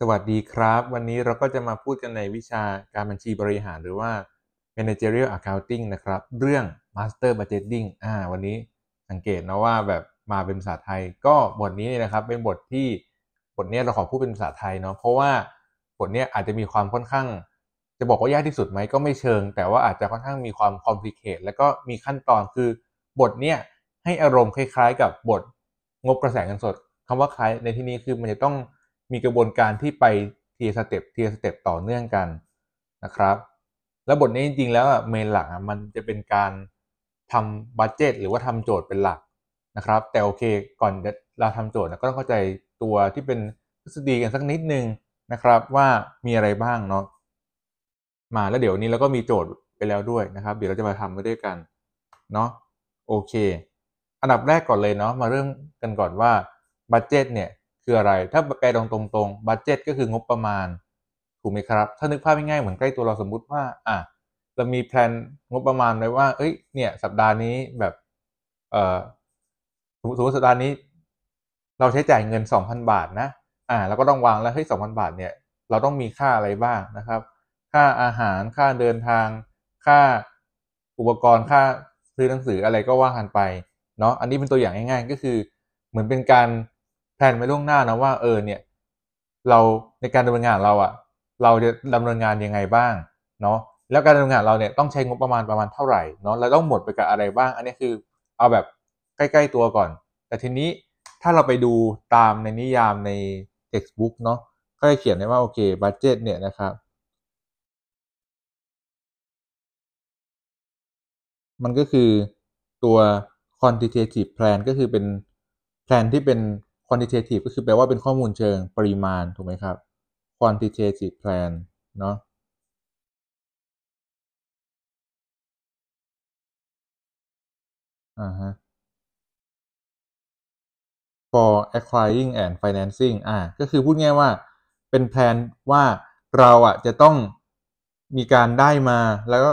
สวัสดีครับ วันนี้เราก็จะมาพูดกันในวิชาการบัญชีบริหาร หรือว่า managerial accounting นะครับ เรื่อง master budgeting อ่าวันนี้สังเกตนะว่าแบบมาเป็นภาษาไทยก็บทนี้นะครับเป็นบทที่บทนี้เราขอพูดเป็นภาษาไทยเนาะเพราะว่า บทนี้อาจจะมีความค่อนข้างจะบอกว่า ยากที่สุดไหมก็ไม่เชิง แต่ว่าอาจจะค่อนข้างมีความ complicate แล้วก็มีขั้นตอนคือ บทเนี้ยให้อารมณ์คล้ายๆ กับบทงบกระแสเงินสด คำว่าคล้ายในที่นี้คือมันจะต้องมีกระบวนการที่ไปเทียสเต็ปเทียสเต็ปต่อเนื่องกันนะครับ แล้วบทนี้จริง ๆแล้วเมนหลักมันจะเป็นการทำบัตเจตหรือว่าทำโจทย์เป็นหลักนะครับ แต่โอเคก่อนเราทำโจทย์ก็ต้องเข้าใจตัวที่เป็นทฤษฎีกันสักนิดนึงนะครับ ว่ามีอะไรบ้างเนาะมาแล้วเดี๋ยวนี้เราก็มีโจทย์ไปแล้วด้วยนะครับ เดี๋ยวเราจะมาทำไปด้วยกันเนาะโอเค อันดับแรกก่อนเลยเนาะมาเริ่มกันก่อนว่าบัตเจตเนี่ยคือ อะไร ถ้า แปล ตรงตรงบัตเจ็ตก็คืองบประมาณถูกไหมครับ ถ้านึกภาพ ง่ายๆเหมือนใกล้ตัวเราสมมุติว่า อ่ะเรามีแผนงบประมาณไว้ว่าเอ้ย เนี่ย สัปดาห์นี้แบบ เออสมมติ สัปดาห์ นี้ เราใช้จ่ายเงินสองพันบาทนะ อ่าเราก็ต้องวางแล้วเฮ้ยสองพันบาทเนี่ยเราต้องมีค่าอะไรบ้างนะครับ ค่าอาหารค่าเดินทางค่าอุปกรณ์ค่าซื้อหนังสืออะไรก็ว่ากันไปเนาะอันนี้เป็นตัวอย่างง่ายๆ ก็คือเหมือนเป็นการแผนไว้ล่วงหน้านะว่าเออเนี่ย เราในการดำเนินงานเราอะเราจะดำเนินงานยังไงบ้างเนาะแล้วการดำเนินงานเราเนี่ยต้องใช้งบประมาณประมาณเท่าไหร่เนาะเราต้องหมดไปกับอะไรบ้าง อันนี้คือเอาแบบใกล้ๆตัวก่อน แต่ทีนี้ถ้าเราไปดูตามในนิยามใน textbook เนาะก็จะเขียนได้ว่า โอเคบัตเจตเนี่ยนะครับ มันก็คือตัว quantitative plan ก็คือเป็นแผนที่เป็น quantitative ก็คือแปลว่าเป็นข้อมูลเชิงปริมาณ ถูกไหมครับ quantitative plan เนาะอ่าฮะ for acquiring and financing อ่าก็คือพูด ง่ายว่าเป็นแผนว่าเรา อ่ะ จะต้องมีการได้มาแล้ว ก็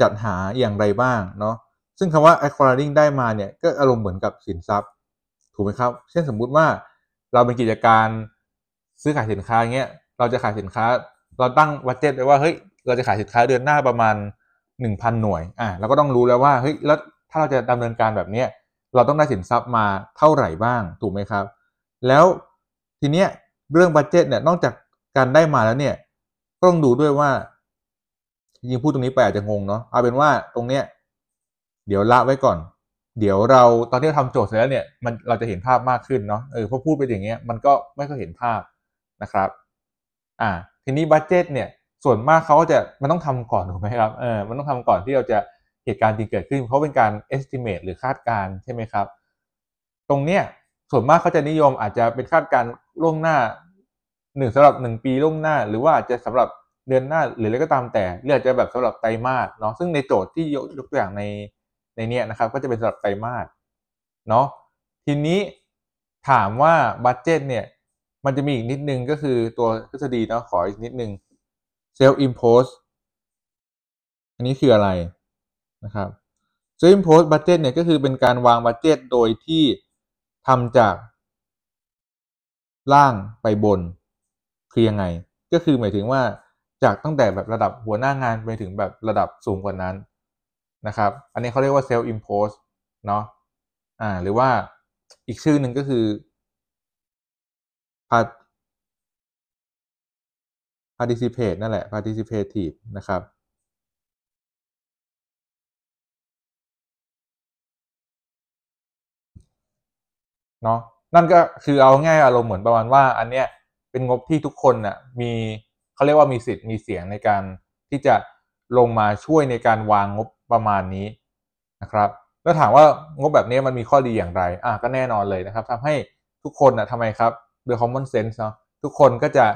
จัดหาอย่างไรบ้าง เนาะซึ่งคำว่า acquiring ได้มา เนี่ย ก็อารมณ์ เหมือนกับสินทรัพย์ถูกไหมครับเช่นสมมุติว่าเราเป็นกิจการซื้อขายสินค้าเงี้ยเราจะขายสินค้าเราตั้งวัตเจ็ตไว้ว่าเฮ้ยเราจะขายสินค้าเดือนหน้าประมาณ1,000หน่วยอ่ะเราก็ต้องรู้แล้วว่าเฮ้ยแล้วถ้าเราจะดำเนินการแบบเนี้ยเราต้องได้สินทรัพย์มาเท่าไหร่บ้าง ถูกไหมครับ แล้วทีเนี้ยเรื่องบัตเจ็ตเนี่ยนอกจากการได้มาแล้วเนี่ยก็ต้องดูด้วยว่าจริงพูดตรงนี้ไปอาจจะงงเนาะเอาเป็นว่าตรงเนี้ยเดี๋ยวละไว้ก่อนเดี๋ยวเราตอนที่ทำทำโจทย์เสร็จแล้วเนี่ยมันเราจะเห็นภาพมากขึ้นเนาะเออพอพูดไปอย่างเงี้ยมันก็ไม่ค่อยเห็นภาพนะครับอ่าทีนี้บัจเจตเนี่ยส่วนมากเขาจะมันต้องทำก่อนถูกไหมครับเออมันต้องทำก่อนที่เราจะเหตุการณ์จริงเกิดขึ้นเขาเป็นการ estimate หรือคาดการใช่ไหมครับ ตรงเนี้ยส่วนมากเขาจะนิยมอาจจะเป็นคาดการล่วงหน้าหนึ่งสำหรับหนึ่งปีล่วงหน้า หรือว่าจะสำหรับเดือนหน้าหรืออะไรก็ตามแต่เรือองจจะแบบสำหรับไตรมาสเนาะซึ่งในโจทย์ที่ยกตัวอย่างในในเนี้ยนะครับก็จะเป็นสำหรับไตรมาสเนาะทีนี้ถามว่าบัตเจตเนี่ยมันจะมีอีกนิดนึงก็คือตัวทฤษฎีเนาะขออีกนิดนึงเซลล์อิมโพสอันนี้คืออะไรนะครับเซลล์อิมโพสบัตเจตเนี่ยก็คือเป็นการวางบัตเจตโดยที่ทำจาก ล่างไปบนคือยังไง ก็คือหมายถึงว่าจากตั้งแต่แบบระดับหัวหน้างานไปถึงแบบระดับสูงกว่านั้นนะครับ อันนี้เขาเรียกว่าเซลล์อิมโพส เนาะอ่า หรือว่าอีกชื่อหนึ่งก็คือพา r t i ิซิเพตนั่นแหละพาด t i ิ i p a t i v นะครับ เนาะนั่นก็คือเอาง่ายอารมณ์เหมือนประมาณว่าอันเนี้ยเป็นงบที่ทุกคนนะ่ะ มี เขาเรียกว่ามีสิทธิ์มีเสียงในการที่จะลงมาช่วยในการวางงบประมาณนี้ นะ ครับ แล้วถามว่างบแบบนี้มันมีข้อดีอย่างไร อ่ะก็แน่นอนเลยนะครับทำให้ทุกคนนะทำไมครับ โดย common sense เนาะทุกคนก็จะ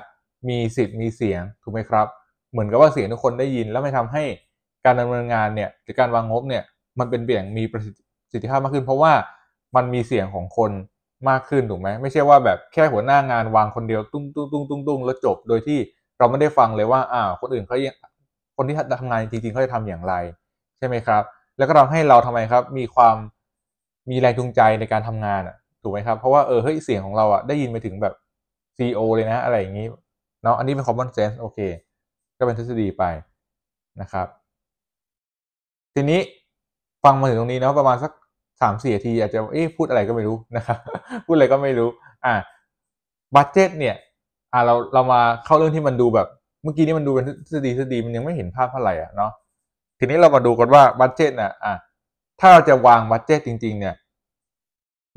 มีสิทธิ์มีเสียงถูกไหมครับ เหมือนกับว่าเสียงทุกคนได้ยิน แล้วไม่ททาให้การดำเนินงานเนี่ยหรือการวางงบเนี่ย มันเป็นเบี่ยงมีประสิทธิภาพมากขึ้น เพราะว่ามันมีเสียงของคนมากขึ้นถูกไหม ไม่ใช่ว่าแบบแค่หัวหน้างานวางคนเดียวตุ้งตุ้งตุ้งตุ้งตุ้งแล้วจบ โดยที่เราไม่ได้ฟังเลยว่า อ้าว คนอื่นเขาคนที่ทำงานจริงๆเขาจะทำอย่างไรช่ไหมครับ แล้วก็ทาให้เราทำไมครับ มีความมีแรงจูงใจในการทำงานอ่ะ ถูกไหมครับ เพราะว่าเออ เฮ้ย เสียงของเราอ่ะ ได้ยินไปถึงแบบซีอเลยนะ อะไรอย่างนี้ เนาะ อันนี้เป็น common sense โอเค ก็เป็นทฤษฎีไปนะครับ ทีนี้ฟังมาถึงตรงนี้เนาะประมาณสักสามสี่นาที อาจจะ เอ๊ะพูดอะไรก็ไม่รู้ นะครับ พูดอะไรก็ไม่รู้ อ่ะบัตเจตเนี่ยอ่ะเราเรามาเข้าเรื่องที่มันดูแบบ เมื่อกี้นี่มันดูเป็นทฤษฎีทฤษฎีมันยังไม่เห็นภาพเท่าไหร่อ่ะเนาะทีนี้เรามาดูกันว่าบัตเจตเนี่ยอ่ะถ้าเราจะวางบัตเจตจริง ๆ เนี่ย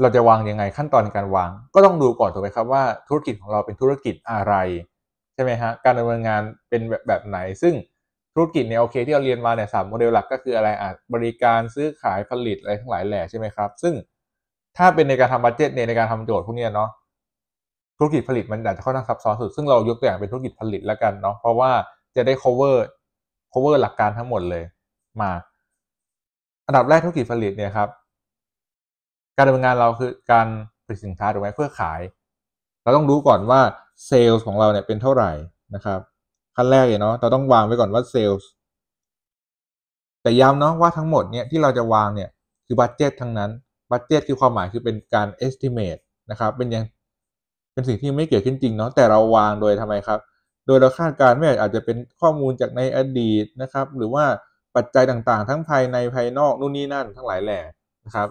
เราจะวางยังไงขั้นตอนในการวาง ก็ต้องดูก่อนถูกไหมครับว่า ธุรกิจของเราเป็นธุรกิจอะไรใช่ไหมฮะการดำเนินงานเป็นแบบแบบไหน ซึ่งธุรกิจเนี่ยโอเคที่เราเรียนมาเนี่ยสามโมเดลหลักก็คืออะไรอ่ะ บริการซื้อขายผลิตอะไรทั้งหลายแหล่ใช่ไหมครับ ซึ่งถ้าเป็นในการทำบัตเจตเนี่ยในการทำโจทย์พวกนี้เนาะธุรกิจผลิตมันอาจจะค่อนข้างซับซ้อนสุดซึ่งเรายกตัวอย่างเป็นธุรกิจผลิตแล้วกันเนาะเพราะว่าจะได้ cover cover หลักการทั้งหมดเลยมา อันดับแรกธุรกิจผลิตเนี่ยครับ การดำเนินงานเราคือการผลิตสินค้าถูกไหมเพื่อขาย เราต้องรู้ก่อนว่าเซลล์ของ เรา เนี่ยเป็นเท่า ไหร่นะครับ ขั้นแรกเลยเนาะเราต้องวางไว้ก่อนว่าเซลล์แต่ย้ำเนาะว่าทั้งหมดเนี่ยที่เราจะวางเนี่ยคือบัตเจตทั้งนั้นบัตเจตคือความหมายคือเป็นการ estimate นะครับ เป็นยังเป็นสิ่งที่ไม่เกิดขึ้นจริงเนาะแต่เราวางโดยทำไมครับ โดยเราคาดการณ์ไม่อาจจะเป็นข้อมูลจากในอดีตนะครับ หรือว่าปัจจัย ต่าง ๆทั้ง ภาย ในภายนอก นู่นนี่ นั่นทั้งหลาย แหล่นะครับ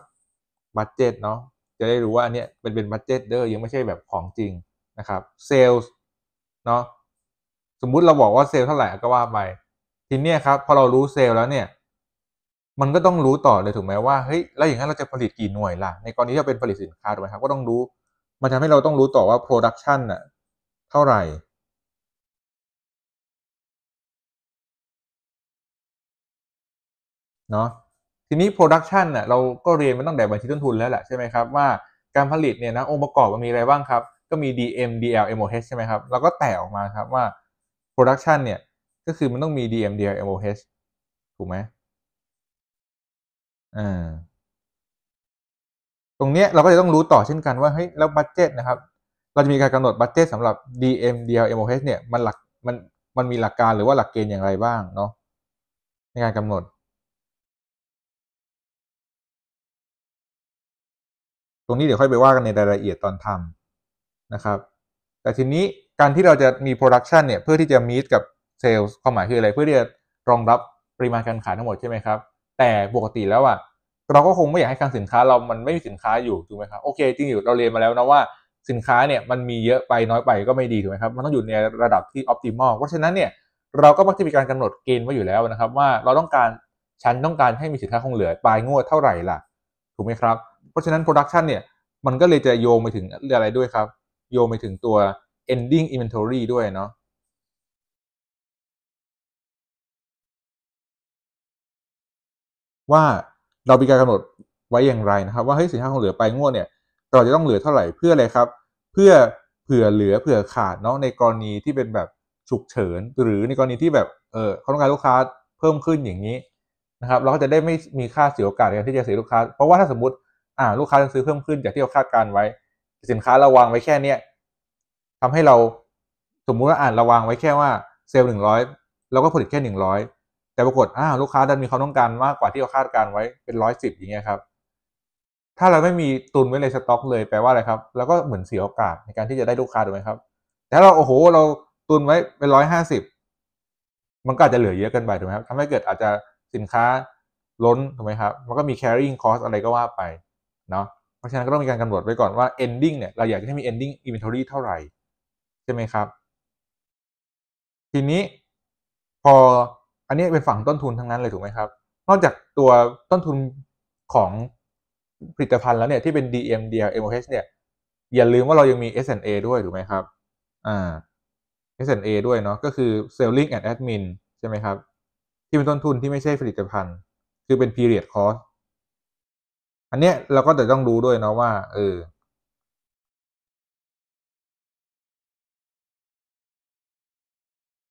บัตเจ็ตเนาะจะได้รู้ว่าอันเนี้ยเป็นเป็นบัตเจ็ตเด้อยังไม่ใช่แบบของจริงนะครับเซลส์เนาะสมมุติ เราบอกว่าเซลล์เท่า ไหร่ ก็ว่า ไป ทีเนี้ยครับพอเรารู้เซลแล้ว เนี่ย มันก็ต้องรู้ต่อเลย ถูกไหมว่าเฮ้ยแล้วอย่างนั้นเราจะผลิตกี่หน่วยล่ะในกรณีที่เราเป็นผลิตสินค้าถูกไหมครับก็ต้องรู้มันทำให้เราต้องรู้ต่อว่า production น่ะเท่าไหร่นาะทีนี้โปรดักชัน n น่ะเราก็เรียนมาตั้งแต่บัญชีต้นทุนแล้ว แหละ ใช่ไหมครับ ว่าการผลิต เนี่ยนะองค์ประกอบมันมีอะไรบ้างครับ ก็มี DM DL MOH ใช่ไหมครับเราก็แตกออกมาครับว่า production เนี่ย ก็คือมันต้องมี DM DL MOH ถูกไหมอ่าตรงเนี้ยเราก็จะต้องรู้ต่อเช่นกันว่าเฮ้ยแล้วบัตเจตนะครับ เรา จะ มีการกำหนดบัตเจตสำหรับ DM DL MOH เนี่ยมันหลักมันมันมีหลักการหรือว่าหลักเกณฑ์อย่างไรบ้างเนาะในการกำหนดตรงนี้เดี๋ยวค่อยไปว่ากันในรายละเอียดตอนทำนะครับ แต่ทีนี้การที่เราจะมีโปรดักชันเนี่ยเพื่อที่จะมีดกับเซลล์ความหมายคืออะไรเพื่อที่จะรองรับปริมาณการขายทั้งหมดใช่ไหมครับแต่ปกติแล้วอ่ะเราก็คงไม่อยากให้คลังสินค้าเรามันไม่มีสินค้าอยู่ถูกไหมครับโอเคจริงอยู่เราเรียนมาแล้วนะว่าสินค้าเนี่ยมันมีเยอะไปน้อยไปก็ไม่ดีถูกไหมครับมันต้องอยู่ในระดับที่ออพติมอลเพราะฉะนั้นเนี่ยเราก็มักจะมีการกำหนดเกณฑ์ไว้อยู่แล้วนะครับ ว่าเราต้องการฉันต้องการให้มีสินค้าคงเหลือปลายงวดเท่าไหร่ล่ะ ถูกไหมครับเพราะฉะนั้นโปรดักชันเนี่ยมันก็เลยจะโยงไปถึงอะไรด้วยครับ โยงไปถึงตัว ending inventory ด้วยเนาะว่าเรามีการกำหนดไว้อย่างไรนะครับ ว่าเฮ้ยสินค้าคงเหลือไป งวด เนี่ย เราจะต้องเหลือเท่า ไหร่เพื่ออะไรครับ เพื่อเผื่อเหลือเผื่อ ขาด เนาะในกรณีที่เป็นแบบฉุกเฉิน หรือในกรณีที่แบบเออเขาต้องการลูกค้าเพิ่มขึ้นอย่างนี้นะครับ เราก็จะได้ไม่มีค่าเสียโอกาสในการที่จะเสียลูกค้า เพราะว่าถ้าสมมติอ่าลูกค้าจะซื้อเพิ่มขึ้นจากที่เราคาดการไว้ สินค้าเราวางไว้แค่เนี้ยทำให้เราสมมุติว่าอ่านเราวางไว้แค่ว่าเซลล์หนึ่งร้อยเราก็ผลิตแค่หนึ่งร้อยแต่ปรากฏอ่าลูกค้าดันมีความต้องการมากกว่าที่เราคาดการไว้เป็นร้อยสิบอย่างเงี้ยครับ ถ้าเราไม่มีตุนไว้เลยสต็อกเลยแปลว่าอะไรครับเราก็เหมือนเสียโอกาสในการที่จะได้ลูกค้าถูกไหมครับ แต่เราโอ้โห เราตุนไว้เป็นร้อยห้าสิบมันก็อาจจะเหลือเยอะเกินไปถูกไหมครับทำให้เกิดอาจจะสินค้าล้นถูกไหมครับมันก็มี carrying cost อะไรก็ว่าไปเนาะเพราะฉะนั้นก็ต้องมีการกำหนดไว้ก่อนว่า ending เนี่ยเราอยากจะให้มี ending inventory เท่าไหร่ ใช่ไหมครับ ทีนี้พออันนี้เป็นฝั่งต้นทุนทั้งนั้นเลยถูกไหมครับ นอกจากตัวต้นทุนของผลิตภัณฑ์แล้วเนี่ย ที่เป็น DM DL MOH เนี่ยอย่าลืมว่าเรายังมี S&A ด้วย ถูกไหมครับอ่า S&A ด้วยเนาะก็คือ Selling and Admin ใช่ไหมครับ ที่เป็นต้นทุนที่ไม่ใช่ผลิตภัณฑ์คือเป็น period cost อันเนี้ยเราก็จะต้องรู้ด้วยนะว่าเออ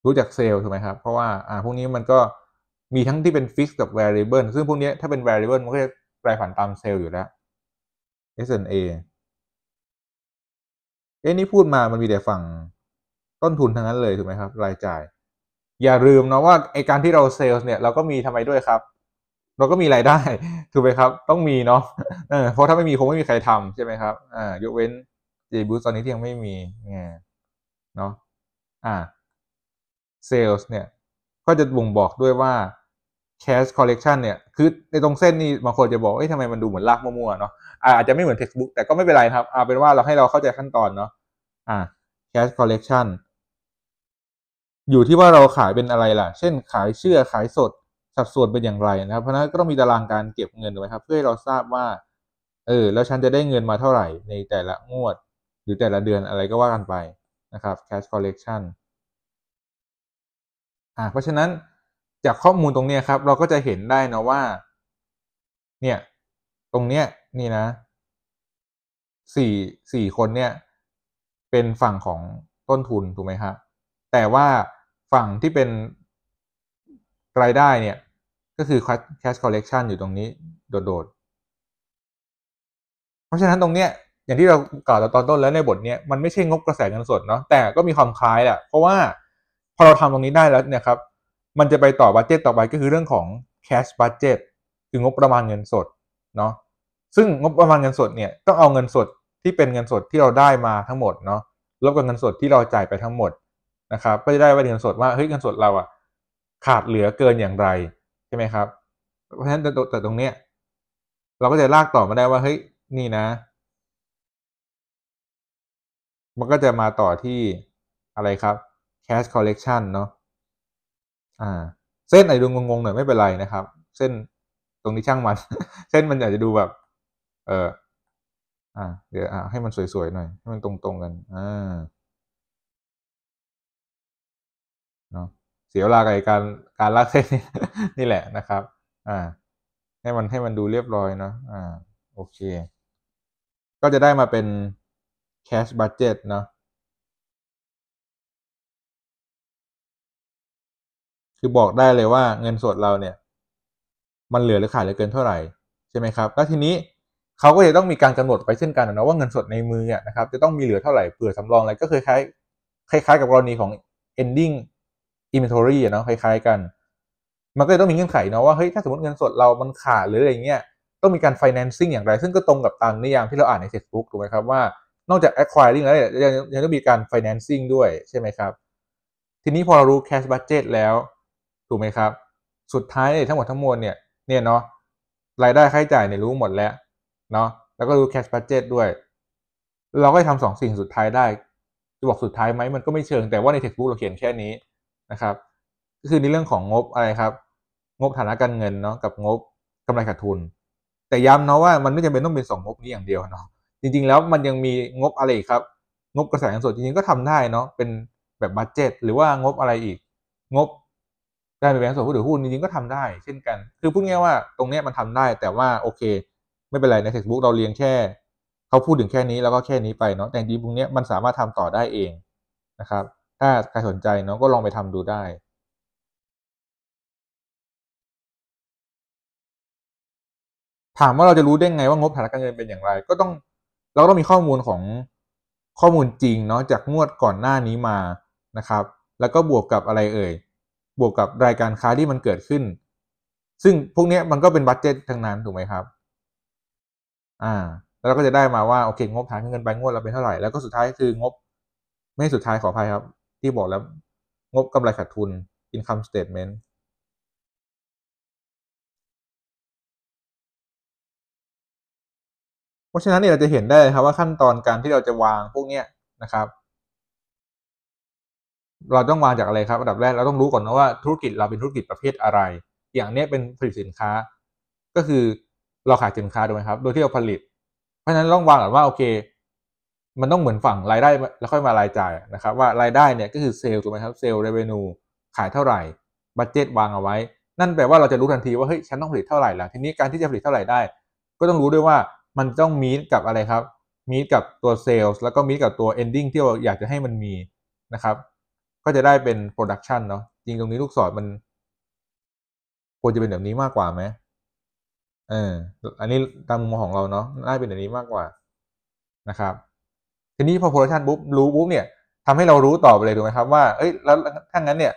รู้จักเซลล์ถูกไหมครับ เพราะว่า อ่าพวกนี้มันก็มีทั้งที่เป็นฟิกกับ variable ซึ่ง พวกนี้ถ้าเป็น variable มันก็จะแปยผันตามเซลล์อยู่แล้ว S&A เอ๊ะนี่พูดมา มันมีแต่ฝั่ง ต้นทุนทั้งนั้นเลยถูกไหมครับรายจ่าย อย่าลืมนะว่า ไอการที่เราเซลล์เนี่ย เราก็มีทำไมด้วยครับเราก็มีรายได้ ถูกไหมครับ ต้องมีเนาะเพราะถ้าไม่มีคงไม่มีใครทำ ใช่ไหมครับอ่ายกเว้นเจบูตอนนี้ที่ยังไม่มีเนาะอ่าเซลส์เนี่ย ก็จะบ่งบอกด้วยว่าแคสคอลเลกชันเนี่ย คือในตรงเส้นนี้บางคนจะบอก เอ้ยทำไมมันดูเหมือนลากมั่วๆเนาะอาจจะไม่เหมือนเท็กซ์บุ๊กแต่ก็ไม่เป็นไรครับเอาเป็นว่าเราให้เราเข้าใจขั้นตอนเนาะอ่าแคสคอลเลกชันอยู่ที่ว่าเราขายเป็นอะไรล่ะเช่นขายเชื่อขายสดสัดส่วนเป็นอย่างไรนะครับเพราะนั้นก็ต้องมีตารางการเก็บเงินไว้ครับเพื่อให้เราทราบว่าเออแล้วฉันจะได้เงินมาเท่าไหร่ในแต่ละงวด หรือแต่ละเดือนอะไรก็ว่ากันไปนะครับ cash collection อ่าเพราะฉะนั้นจากข้อมูลตรงนี้ครับเราก็จะเห็นได้นะว่า เนี่ย ตรงเนี้ย นี่นะสี่สี่คนเนี่ยเป็นฝั่งของต้นทุนถูกไหมครับแต่ว่าฝั่งที่เป็นรายได้เนี่ยก็คือ cash collection อยู่ตรงนี้โดดๆ เพราะฉะนั้นตรงเนี้ยอย่างที่เรากล่าวตอนต้นแล้วในบทเนี้ยมันไม่ใช่งบกระแสเงินสดเนาะแต่ก็มีความคล้ายแหละเพราะว่าพอเราทำตรงนี้ได้แล้วเนี่ยครับมันจะไปต่อบัตเจตต่อไปก็คือเรื่องของ cash budget คือ งบประมาณเงินสดเนาะซึ่งงบประมาณเงินสด เนี่ย ต้องเอาเงินสดที่เป็นเงินสดที่เราได้มาทั้งหมดเนาะลบกับเงินสดที่เราจ่ายไปทั้งหมดนะครับก็จะได้ว่าเงินสดว่าเฮ้ยเงินสดเราอะขาดเหลือเกินอย่างไรใช่ไหมครับ เพราะฉะนั้นแต่ตรงเนี้ย เราก็จะลากต่อมาได้ว่าเฮ้ยนี่นะ มันก็จะมาต่อที่อะไรครับ cash collection เนาะอ่า เส้นไหนดูงงๆหน่อยไม่เป็นไรนะครับ เส้นตรงนี้ช่างมันเส้นมันอาจจะดูแบบ เอออ่าเดี๋ยวอ่าให้มันสวย ๆ หน่อยให้มันตรง ๆ กันอ่าเสียเวลากับการการลากเส้นนี่แหละนะครับ อ่า ให้มันให้มันดูเรียบร้อยเนาะอ่าโอเค ก็จะได้มาเป็น cash budget เนาะคือบอกได้เลยว่าเงิน สด เราเนี่ย มันเหลือหรือขาดเหลือเกินเท่าไหร่ ใช่ไหมครับแล้วทีนี้เขาก็จะ ต้องมีการกำหนดไปเช่นกันนะว่าเงิน สด ในมือนะครับจะต้องมีเหลือเท่าไหร่เผื่อสำรองอะไรก็เคยคล้ายคล้าย ๆ กับกรณีของ ending อินเวนทอรี่เนาะคล้ายๆกัน มันก็ต้องมีเงื่อนไขเนาะว่าเฮ้ยถ้าสมมติเงินสดเรามันขาดหรืออะไรเงี้ย ต้องมีการไฟแนนซิ่งอย่างไร ซึ่งก็ตรงกับตามนิยามที่เราอ่านใน Facebook ถูกไหมครับว่านอกจาก acquiring แล้วยังยังต้องมีการไฟแนนซิ่งด้วยใช่ไหมครับ ทีนี้พอเรารู้ cash budget แล้ว ถูกไหมครับ สุดท้ายทั้งหมดทั้งมวลเนี่ยเนี่ยเนาะรายได้ค่าใช้จ่ายเนี่ยรู้หมดแล้วเนาะแล้วก็รู้ cash budget ด้วย เราก็ทำสองสิ่งสุดท้ายได้จะบอกสุดท้ายไหมมันก็ไม่เชิงแต่ว่าใน textbook เราเขียนแค่นี้นะครับก็คือในเรื่องของงบอะไรครับ งบฐานะการเงินเนาะกับงบกำไรขาดทุน แต่ย้ำเนาะว่ามันไม่จำเป็นต้องเป็นสองงบนี้อย่างเดียวเนาะจริงๆแล้วมันยังมีงบอะไรครับ งบกระแสเงินสดจริงๆก็ทำได้เนาะเป็นแบบบัตเจตหรือว่างบอะไรอีก งบได้เป็นแลงสดหรผู้ถือหุ้นจริงๆก็ทำได้ เช่นกัน คือพูดง่ายว่าตรงนี้มันทำได้ แต่ว่าโอเค ไม่เป็นไรในเฟ็กซ์บุ๊กเราเรียงแค่เขาพูดถึงแค่นี้แล้วก็แค่นี้ ไปเนาะแต่จริงๆตรงนี้ยมันสามารถทำต่อได้เองนะครับถ้าใครสนใจเนาะก็ลองไปทำดูได้ ถามว่าเรา จะ รู้ได้ไงว่างบฐานการเงินเป็นอย่างไร ก็ต้องเราต้องมีข้อมูลของข้อมูลจริงเนาะจากงวดก่อนหน้านี้มานะครับ แล้วก็บวกกับอะไรเอ่ยบวกกับรายการค้าที่มันเกิดขึ้น ซึ่งพวกนี้มันก็เป็น บัตเจ็ตทั้ง นั้นถูกไหมครับ อ่า แล้วเราก็จะได้มาว่าโอเคงบฐานเงินไปงวดเราเป็นเท่าไหร่แล้วก็สุดท้ายคืองบ ไม่สุดท้ายขออภัยครับที่บอกแล้วงบกำไรขาดทุน income statement เพราะฉะนั้นเนี่ยเราจะเห็นได้ครับว่าขั้นตอนการที่เราจะวางพวก เนี้นะครับ เราต้องวางจาก อะไร ครับอันดับแรกเราต้องรู้ก่อนนะว่าธุรกิจเราเป็นธุรกิจประเภทอะไร อย่างนี้เป็นผลิตสินค้า ก็คือเราขายสินค้าถูกไหมครับ โดยที่เราผลิต เพราะฉะนั้นต้องวางก่อนว่าโอเคมันต้องเหมือนฝั่งรายได้ แล้วค่อยมารายจ่ายนะครับ ว่ารายได้เนี่ย ก็คือเซลล์ถูกไหมครับเซลล์เรเวนูขายเท่าไหร่บัตเจตวางเอาไว้ นั่นแปลว่าเราจะ รู้ทันที ว่าเฮ้ยฉันต้องผลิตเท่าไหร่ละทีนี้การที่จะผลิตเท่าไหร่ได้ ก็ต้องรู้ด้วยว่า มันต้องมีกับอะไรครับ มีกับตัวเซลล์แล้วก็มีกับตัวเอนดิ้งที่เราอยากจะให้มันมีนะครับก็จะได้เป็นโปรดักชันเนาะจริงตรงนี้ลูกศรมันควรจะเป็นแบบนี้มากกว่าไหมเอออันนี้ตามมุมมองของเราเนาะน่าเป็นแบบนี้มากกว่านะครับทีนี้พอโพลาชันปุ๊บรู้ปุ๊บเนี่ยทำให้เรารู้ต่อไปเลยถูกไหมครับว่าเอ้ยแล้วถ้างั้นเนี่ย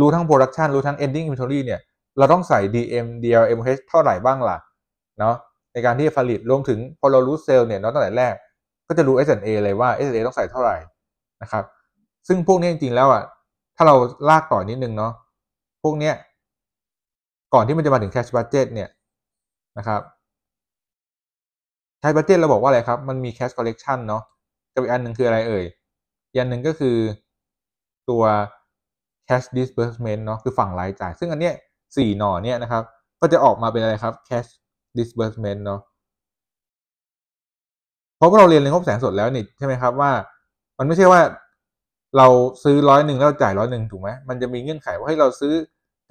รู้ทั้ง production รู้ทั้ง ending inventory เนี่ย เราต้องใส่ DM DL MH เท่าไหร่บ้างล่ะเนาะในการที่ผลิตรวมถึงพอเรารู้เซลล์เนี่ยเนาะตั้งแต่แรก ก็จะรู้ S&A เลยว่า S&A ต้องใส่เท่าไหร่นะครับ ซึ่งพวกนี้จริง ๆ แล้วอ่ะถ้าเราลากต่อนิดนึงเนาะพวกเนี้ยก่อนที่มันจะมาถึง cash budget เนี่ยนะครับไทบรตเท็นเราบอกว่าอะไรครับ มันมีแคชคอลเลกชันเนาะกับอีกอันหนึ่งคืออะไรเอ่ยอันหนึ่งก็คือตัว cash disbursement เนาะ คือฝั่งรายจ่าย ซึ่งอันเนี้ยสี่หน่อเนี่ยนะครับ ก็จะออกมาเป็นอะไรครับ cash disbursement เนาะ เพราะว่าเราเรียนในงงบแสงสดแล้วนี่ใช่ไหมครับว่า มันไม่ใช่ว่าเราซื้อร้อยหนึ่งแล้วจ่ายร้อยหนึ่งถูกไหม มันจะมีเงื่อนไขว่าให้เราซื้อ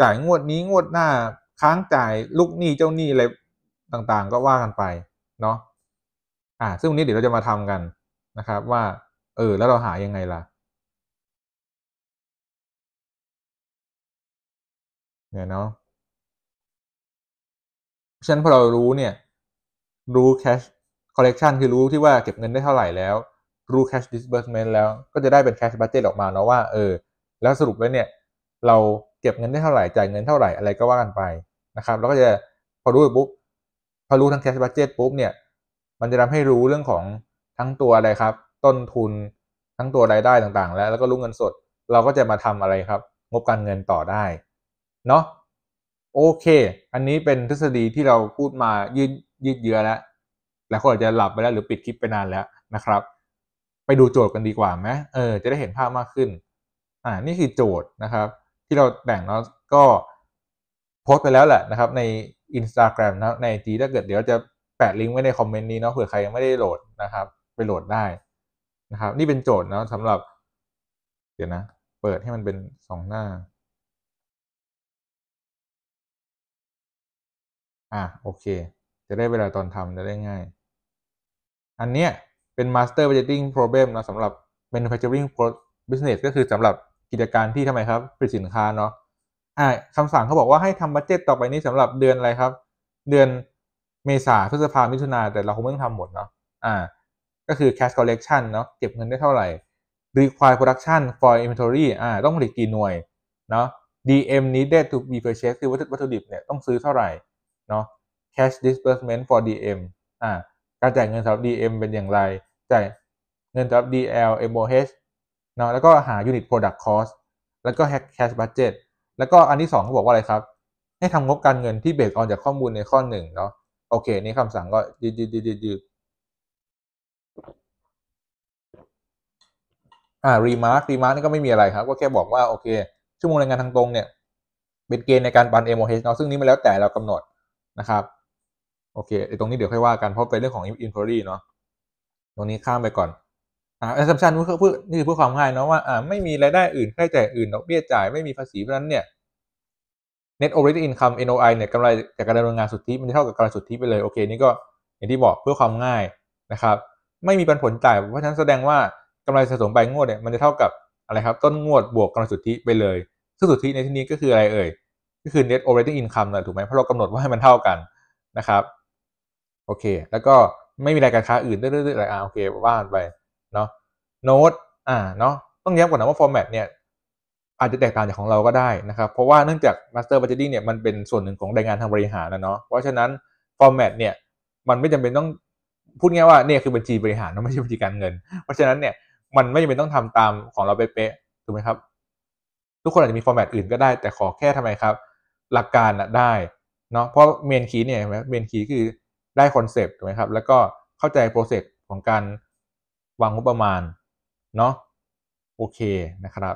จ่ายงวดนี้งวดหน้าค้างจ่ายลูกหนี้เจ้าหนี้อะไรต่างๆก็ว่ากันไปเนาะ่าซึ่งวันนี้เดี๋ยวเราจะมาทำกันนะครับว่า เออแล้วเราหายังไงล่ะเนี่ยเนาะฉะนั้นพอเรารู้เนี่ยรู้แคชคอลเลกชันคือรู้ที่ว่าเก็บเงินได้เท่าไหร่แล้ว รู้แคชดิสเบอร์สเมนต์แล้วก็จะได้เป็นแคชบัตเจตออกมาเนาะว่าเออ แล้วสรุปแล้วเนี่ย เราเก็บเงินได้เท่าไหร่ จ่ายเงินเท่าไหร่อะไรก็ว่ากันไปนะครับ แล้วก็จะพอรู้ปุ๊บพอรู้ทั้งแคชบัตเจตปุ๊บเนี่ยมันจะทำให้รู้เรื่องของทั้งตัวอะไรครับ ต้นทุนทั้งตัวรายได้ต่าง ๆ แล้ว แล้วก็รู้เงินสด เราก็จะมาทำอะไรครับ งบการเงินต่อได้เนาะโอเค อันนี้เป็นทฤษฎีที่เราพูดมายืดยืดเยื้อแล้วหลายคนอาจจะหลับไปแล้วหรือปิดคลิปไปนานแล้วนะครับ ไปดูโจทย์กันดีกว่าไหมเออ จะได้เห็นภาพมากขึ้นอ่านี่คือโจทย์นะครับ ที่เราแบ่งเนาะก็โพสต์ไปแล้วแหละนะครับ ใน Instagram นะในทีถ้าเกิดเดี๋ยวจะแปะลิงก์ไว้ ใน คอมเมนต์ นี้เนาะเผื่อ ใคร ยัง ไม่ได้โหลดนะครับ ไปโหลดได้นะครับ นี่เป็นโจทย์ เนาะสำหรับ เดี๋ยว นะ เปิดให้มันเป็นสองหน้า อ่ะ โอเค จะได้เวลาตอนทำจะได้ง่าย อัน เนี้ย เป็น master budgeting problem นะสำหรับ manufacturing business ก็คือสำหรับกิจการที่ทำไมครับผลิตสินค้าเนาะอ่าคำสั่งเขาบอกว่าให้ทำบัตเจตต่อไปนี้สำหรับเดือนอะไรครับ เดือนเมษาพฤษภามิถุนาแต่เราคงไม่ต้องทำหมดเนาะอ่าก็คือ cash collection เนาะเก็บเงินได้เท่าไหร่ require production for inventory อ่าต้องผลิตกี่หน่วยเนาะ DM needed to be purchased คือวัตถุดิบเนี่ยต้องซื้อเท่าไหร่เนาะ cash disbursement for DM อ่าการจ่ายเงินสำหรับ DM เป็นอย่างไรจ่ายเงินสำหรับ DL MOH เนาะแล้วก็หา unit product cost แล้วก็ head cash budget แล้วก็อันที่2เขาบอกว่าอะไรครับ ให้ทำงบการเงินที่เบรกออนจากข้อมูลในข้อหนึ่งเนาะโอเค นี่ คำสั่งก็ยืดยืดยืดยืดอ่า remark remark นี่ ก็ไม่มีอะไรครับ ก็แค่บอกว่าโอเค ชั่วโมงแรงงานทางตรงเนี่ยเป็นเกณฑ์ในการปัน MOH เนาะ ซึ่งนี้มันแล้วแต่เรากำหนดนะครับ โอเคไอตรงนี้เดี๋ยวค่อยว่ากันเพราะเป็นเรื่องของ inquiry เนาะตรงนี้ข้ามไปก่อน อ่า a s ค u m p t i o เพื่อนี่คือเพื่อความง่ายเนาะว่าอ่า ไม่มีรายได้อื่นค่าใช้จ่ายอื่นดอกเบี้ยจ่ายไม่มีภาษีเพราะนั้นเนี่ย net operating income NOI เนี่ยกำไรจากการดำเนินงานสุทธิมันเท่ากับกำไรสุทธิไปเลยโอเคนี่ก็อย่างที่บอกเพื่อความง่ายนะครับ ไม่มีปันผลจ่ายเพราะฉะนั้นแสดงว่า กำไรสะสมไปงวดเนี่ยมันจะเท่ากับอะไรครับ ต้นงวดบวกกำไรสุทธิไปเลยซึ่งสุทธิในที่นี้ก็คืออะไรเอ่ยก็คือ net operating income นะถูกไหมเพราะเรากำหนดว่าให้มันเท่ากันนะครับโอเค แล้วก็ไม่มีรายการค้าอื่นเรื่อยๆอะไรอ่าโอเค ว่านไปเนาะโน้ตอ่าเนาะต้องย้ำก่อนนะว่าฟอร์แมตเนี่ยอาจจะแตกต่างจากของเราก็ได้นะครับ เพราะว่าเนื่องจาก master budgeting เนี่ยมันเป็นส่วนหนึ่งของรายงานทางบริหารนะเนาะเพราะฉะนั้น format เนี่ยมันไม่จำเป็นต้องพูดง่ายว่าเนี่ยคือบัญชีบริหารไม่ใช่บัญชีการเงิน เพราะฉะนั้นเนี่ยมันไม่จำเป็นต้องทำตามของเราเป๊ะๆถูกไหมครับ ทุกคนอาจจะมี format อื่นก็ได้แต่ขอแค่ทำไมครับหลักการนะได้เนาะเพราะเมนคีย์เนี่ยเมนคีย์คือได้คอนเซปต์ถูกไหมครับ แล้วก็เข้าใจโปรเซสของการวางงบประมาณเนาะโอเค นะครับ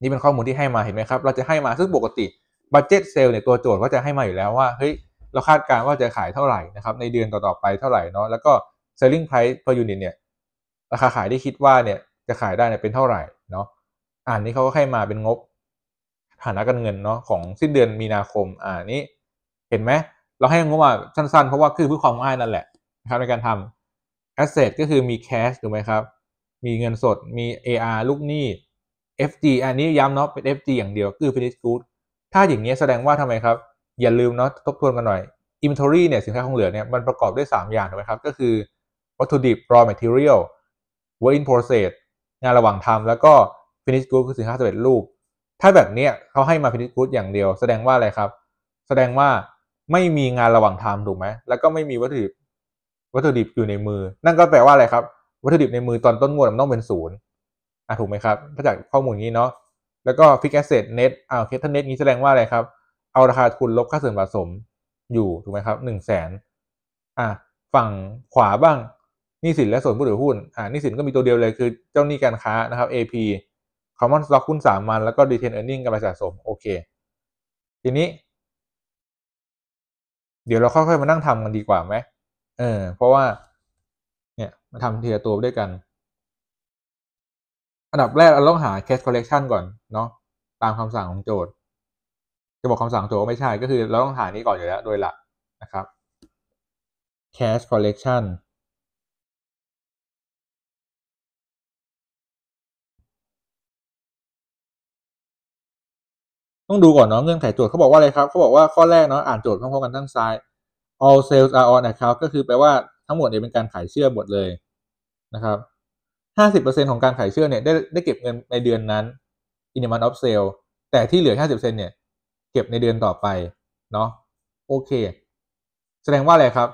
นี่เป็นข้อมูลที่ให้มาเห็นไหมครับ เราจะให้มาซึ่งปกติบัตเจ็ตเซลเนี่ยตัวโจทย์ก็จะให้มาอยู่แล้วว่าเฮ้ยเราคาดการณ์ว่าจะขายเท่าไหร่นะครับในเดือนต่อๆไปเท่าไหร่เนาะแล้วก็ selling price per unit เนี่ยราคาขายที่คิดว่าเนี่ยจะขายได้เนี่ยเป็นเท่าไหร่เนาะอ่านนี้เขาก็ให้มาเป็นงบ ฐานะการเงินเนาะของสิ้นเดือนมีนาคมอ่านี้ เห็นไหมเราให้งบมาสั้นๆเพราะว่าคือเพื่อความง่ายนั่นแหละนะครับในการทำ asset ก็คือมี cash ถูกไหมครับ มีเงินสดมี AR ลูกหนี้ FG อันนี้ย้ำเนาะเป็น FG อย่างเดียวคือ finish good ถ้าอย่างนี้แสดงว่าทำไมครับ อย่าลืมเนาะทบทวนกันหน่อย inventory เนี่ยสินค้าคงเหลือเนี่ยมันประกอบด้วย3อย่างถูกไหมครับ ก็คือวัตถุดิบ raw material work in process งานระหว่างทำแล้วก็ finish good คือสินค้าสำเร็จรูปถ้าแบบเนี้ยเขาให้มา finish good อย่างเดียวแสดงว่าอะไรครับ แสดงว่าไม่มีงานระหว่างทำถูกไหมแล้วก็ไม่มีวัตถุดิบวัตถุดิบอยู่ในมือ นั่นก็แปลว่าอะไรครับวัตถุดิบในมือตอนต้นงวดมันต้องเป็นศูนย์อ่ะถูกไหมครับถ้าจากข้อมูลนี้เนาะแล้วก็ฟิกแอสเซทเน็ตอ้าอเคสถ้าเน็ตนี้แสดงว่าอะไรครับ เอา ราคาทุนลบ ค่า เสื่อมสะสม อยู่ ถูกไหมครับ หนึ่งแสนอ่ะฝั่งขวาบ้างนี่สินและส่วนผู้ถือหุ้นอ่านี่สิน ก็มีตัวเดียวเลยคือเจ้าหนี้การค้านะครับ AP Common Stock หุ้นสามันแล้วก็ Retain Earning กำไรสะสมโอเคทีนี้ เดี๋ยวเราค่อยๆมานั่งทำกันดีกว่าไหมเออเพราะว่าเนี่ยมาทำทีละตัวด้วยกันอันดับแรกเราต้องหา c a c ค e collection ก่อนเนาะตามคำสั่งของโจทย์ จะบอกคำสั่งโจทย์ไม่ใช่ก็คือเราต้องหานี้ก่อนอยู่แล้วโดยหลักนะครับ c a c ค e collection ต้องดูก่อนเนาะเงื่อนไขโจทย์เขาบอกว่าอะไรครับเขาบอกว่าข้อแรกเนาะอ่านโจทย์พร้อมๆกันทั้งซ้าย all sales are on account ก็คือแปลว่าทั้งหมดเนี่ยเป็นการขายเชื่อหมดเลยนะครับ50%ของ การ ขาย เชื่อ เนี่ย ได้ได้เก็บ เงิน ในเดือนนั้น in t h m o n t of sale แต่ที่เหลือ 50%เนี่ย เก็บในเดือนต่อไป เนาะโอเค แสดงว่าอะไรครับ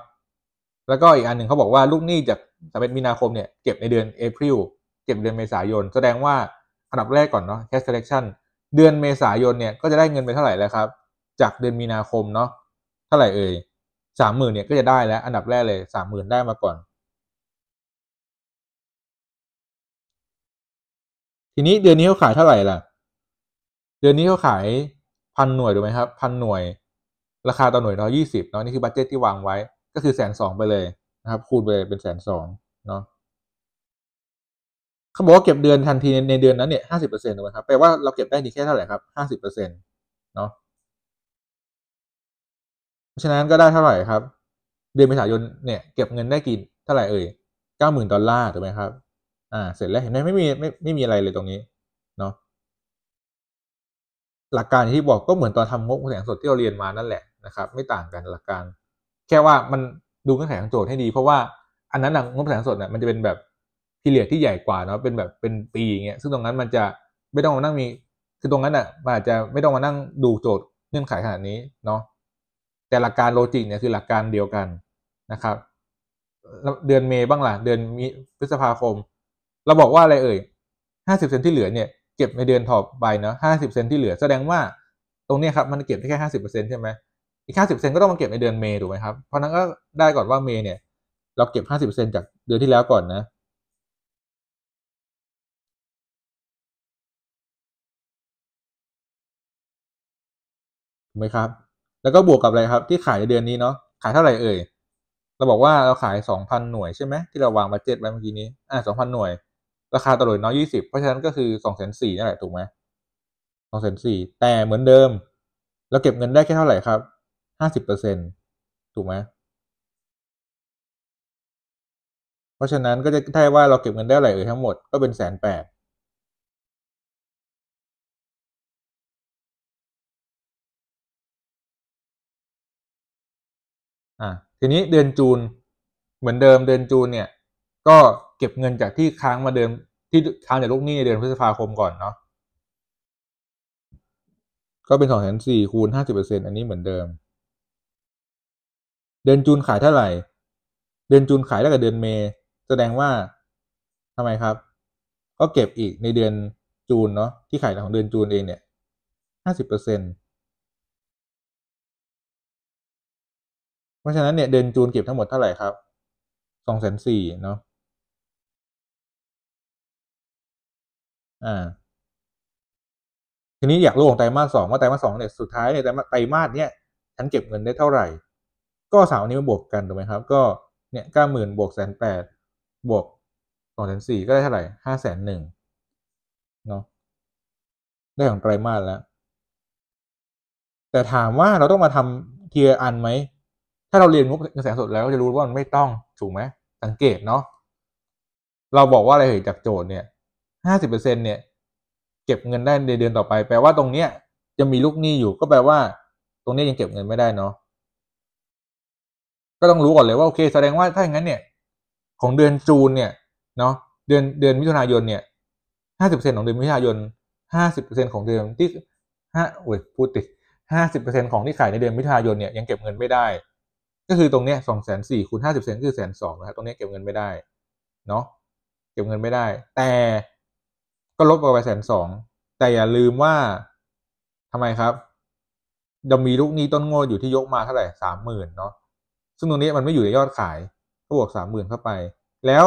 แล้วก็อีกอันหนึ่งเขาบอกว่า ลูกหนี้จากสำเอ็จมีนาคม เนี่ยเก็บใน เดือนเอพริลเก็บ เดือนเมษายน แสดง ว่าอันดับแรก ก่อน เนาะ cash collection เดือนเมษายนเนี่ยก็จะได้เงินไปเท่าไหร่แล้วครับจากเดือนมีนาคมเนาะเท่าไหร่เอ่ยสามหมื่นเนี่ยก็จะได้แล้วอันดับแรกเลยสามหมื่นได้มาก่อนทีนี้เดือนนี้เขาขายเท่าไหร่ ล่ะ เดือนนี้เขาขายพันหน่วยถูกไหมครับพันหน่วย ราคาต่อหน่วยร้อยยี่สิบเนาะนี่คือบัตเจตที่วางไว้ ก็คือแสนสองไปเลยนะครับ คูณไปเลยเป็นแสนสองเนาะเขาบอกว่าเก็บเดือนทันทีในเดือนนั้นเนี่ยห้าสิบเปอร์เซ็นต์ถูกไหมครับแปลว่าเราเก็บได้ดีแค่เท่าไหร่ครับห้าสิบเปอร์เซ็นต์เนาะเพราะฉะนั้นก็ได้เท่าไหร่ครับ เดือนเมษายนเนี่ย เก็บเงินได้กี่เท่าไหร่เอ่ยเก้าหมื่นดอลลาร์ถูกไหมครับอ่าเสร็จแล้วเห็นไหมไม่มีไม่ไม่มีอะไรเลยตรงนี้เนาะหลักการที่บอกก็เหมือนตอนทำงบแสงสดที่เราเรียนมานั่นแหละนะครับไม่ต่างกันหลักการ แค่ว่ามันดูเงื่อนไขของโจทย์ให้ดี เพราะว่าอันนั้นงบแสงสดเนี่ยมันจะเป็นแบบพิเรียที่ใหญ่กว่าเนาะเป็นแบบเป็นปีอย่างเงี้ยซึ่งตรงนั้นมันจะไม่ต้องมานั่งมีคือตรงนั้นอ่ะมันอาจจะไม่ต้องมานั่งดูโจทย์เงื่อนไขขนาดนี้เนาะแต่หลักการโลจิกเนี่ยคือหลักการเดียวกันนะครับ เดือนเมย์บ้างล่ะเดือนพฤษภาคมเราบอกว่า อะไรเอ่ย50เซนที่เหลือเนี่ยเก็บในเดือนถ่อไปเนาะ50เซนที่เหลือ แสดงว่า ตรงนี้ครับมันเก็บได้แค่50%ใช่ไหมอีก50%ก็ต้องมาเก็บในเดือนเมย์ถูกไหมครับ เพราะนั้นก็ได้ก่อนว่าเมย์เนี่ย เราเก็บ50%จากเดือนที่แล้วก่อนนะ ถูกไหมครับ แล้วก็บวกกับอะไรครับ ที่ขายในเดือนนี้เนาะ ขายเท่าไหร่เอ่ย เราบอกว่าเราขาย2,000หน่วยใช่ไหมที่เราวางบัตเจ็ตไว้เมื่อกี้นี้ อ่า2,000หน่วยราคาตลอดน้อยยี่สิบเพราะฉะนั้นก็คือสองแสนสี่นั่นแหละถูกไหมสองแสนสี่แต่เหมือนเดิมเราเก็บเงินได้แค่เท่าไหร่ครับห้าสิบเปอร์เซ็นตถูกไหมเพราะฉะนั้นก็จะได้ว่าเราเก็บเงินได้เท่าไหร่เอ่ยทั้งหมดก็เป็นแสนแปดอ่ะทีนี้เดือนจูนเหมือนเดิมเดือนจูนเนี่ยก็เก็บเงินจากที่ค้างมาเดือนที่ค้างจากลูกหนี้เดือนพฤษภาคมก่อนเนาะก็เป็นสองแสนสี่คูณห้าสิบเปอร์เซ็น อันนี้เหมือนเดิม เดือนจูนขายเท่าไหร่ เดือนจูนขายได้กับเดือนเมย์แสดงว่าทำไมครับ ก็เก็บอีกในเดือนจูนเนาะที่ขายของเดือนจูนเองเนี่ยห้าสิบเปอร์เซ็นเพราะฉะนั้นเนี่ยเดือนจูนเก็บทั้งหมดเท่าไหร่ครับสองแสนสี่เนาะทีนี้อยากรู้ของไตรมาสสองว่าไตรมาสสองเนี่ยสุดท้ายเนี่ยไตรมาสเนี่ยฉันเก็บเงินได้เท่าไหร่ ก็สาวนี้มาบวกกันถูกไหมครับ ก็เนี่ยเก้าหมื่นบวกแสนแปดบวกสองแสนสี่ก็ได้เท่าไหร่ห้าแสนหนึ่งเนาะได้ของไตรมาสแล้ว แต่ถามว่าเราต้องมาทำเทียอันไหมถ้าเราเรียนงบเงินแสนสดแล้วจะรู้ว่ามันไม่ต้องถูกไหมสังเกตเนาะเราบอกว่าอะไรเหตุจากโจทย์เนี่ยห้าสิบเปอร์เซ็นเนี่ยเก็บเงินได้ในเดือนต่อไป แปลว่าตรงเนี้ย จะมีลูกหนี้อยู่ก็แปลว่าตรงนี้ยังเก็บเงินไม่ได้เนาะก็ต้องรู้ก่อนเลยว่าโอเค แสดงว่าถ้าอย่างนั้นเนี่ย ของเดือนจูนเนี่ยเนาะเดือนเดือนมิถุนายนเนี่ยห้าสิบเซ็นของเดือนมิถุนายนห้าสิบเเปอร์ซ็นของเดือนที่ห้าโอ้ยพูดติดห้าสิบเเปอร์ซ็นของที่ขายในเดือนมิถุนายนเนี่ยยังเก็บเงินไม่ได้ ก็คือตรงเนี้ยสองแสนสี่คูณห้าสิบเซ็นคือแสนสองนะครับตรงเนี้ยเก็บเงินไม่ได้เนาะเก็บเงินไม่ได้ แต่ก็ลบออกไปแสนสอง แต่ อย่าลืมว่าทำไมครับดอมีลูกนี้ต้นโวดอยู่ที่ยกมา เท่าไหร่สามหมื่นเนาะซึ่งตรงนี้มันไม่อยู่ ใน ยอดขายก็บวกสามหมื่นเข้าไป แล้ว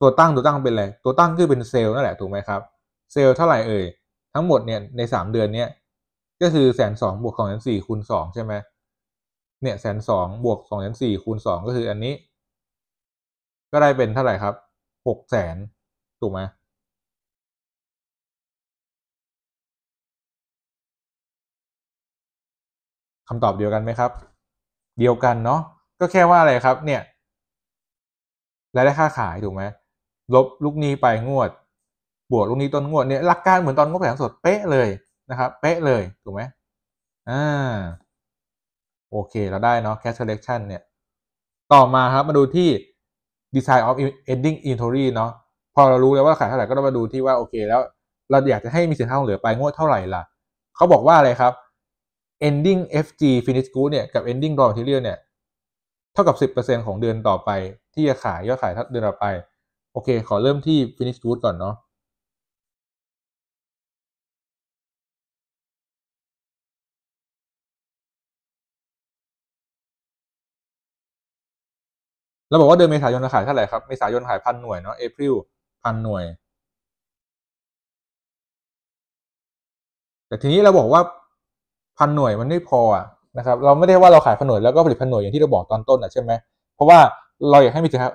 ตัวตั้งตัวตั้ง เป็น อะไร ตัวตั้ง คือ เป็นเซลล์นั่น แหละ ถูกไหมครับ เซลล์เท่า ไหร่ เอ่ย ทั้งหมดเนี่ยในสามเดือนเนี่ยก็คือแสนสองบวกสองแสนสี่คูณสองใช่ไหม เนี่ยแสนสองบวกสองแสนสี่คูณสองก็คืออันนี้ ก็ได้เป็นเท่าไหร่ครับหกแสนถูกไหมคำตอบเดียวกันไหมครับ เดียวกันเนาะ ก็แค่ว่าอะไรครับ เนี่ยรายได้ค่าขายถูกไหมลบลูกนี้ไปงวด บวกลูกนี้ต้นงวดเนี่ยหลักการเหมือนตอนงบแผงสดเป๊ะเลยนะครับเป๊ะเลยถูกไหมอ่าโอเคเราได้เนาะ cash collection เนี่ยต่อมาครับ มาดูที่ design of ending inventory เนาะพอเรารู้แล้วว่าขายเท่าไหร่ก็ต้องมาดูที่ว่าโอเค แล้วเราอยากจะให้มีสินค้าเหลือไปงวดเท่าไหร่ล่ะเขาบอกว่าอะไรครับ ending fg finish good เนี่ย กับ ending raw material เนี่ย เท่ากับ 10%ของเดือนต่อไปที่จะขายยอดขายเดือนต่อไป โอเค ขอเริ่มที่ finish good ก่อนเนาะเราบอกว่าเดือนเมษายนขายเท่าไหร่ครับ เมษายนขายพันหน่วยเนาะเอพริลพันหน่วย แต่ทีนี้เราบอกว่าพันหน่วย มันไม่พอนะครับเราไม่ได้ว่าเราขายพันหน่วยแล้วก็ผลิตพันหน่วยอย่างที่เราบอกตอนต้นอ่ะใช่ไหมเพราะว่าเราอยากให้มีสินค้า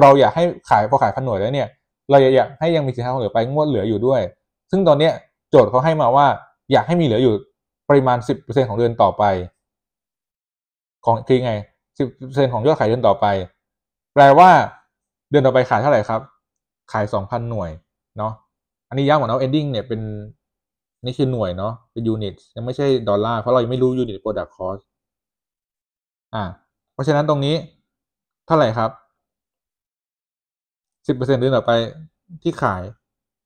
เราอยากให้ขายพอขายพันหน่วยแล้วเนี่ย เราอยากให้ยังมีสินค้าเหลือไปงวดเหลืออยู่ด้วย ซึ่งตอนเนี้ย โจทย์เขาให้มาว่า อยากให้มีเหลืออยู่ปริมาณสิบเเปอร์ซต์ของเดือนต่อไป ของคือไงสิบเเปอร์ซต์ของยอดขายเดือนต่อไป แปลว่าเดือนต่อไปขายเท่าไหร่ครับ ขายสองพันหน่วยเนาะอันนี้ย้ำของเรา ending เนี่ยเป็นนี่คือหน่วยเนาะเป็นยูนิตยังไม่ใช่ดอลลาร์เพราะเรายังไม่รู้ยูนิตโปรดักต์คอสอ่า เพราะฉะนั้นตรงนี้ เท่าไหร่ครับสิบเปอร์เซ็นต์เดือนต่อไปที่ขาย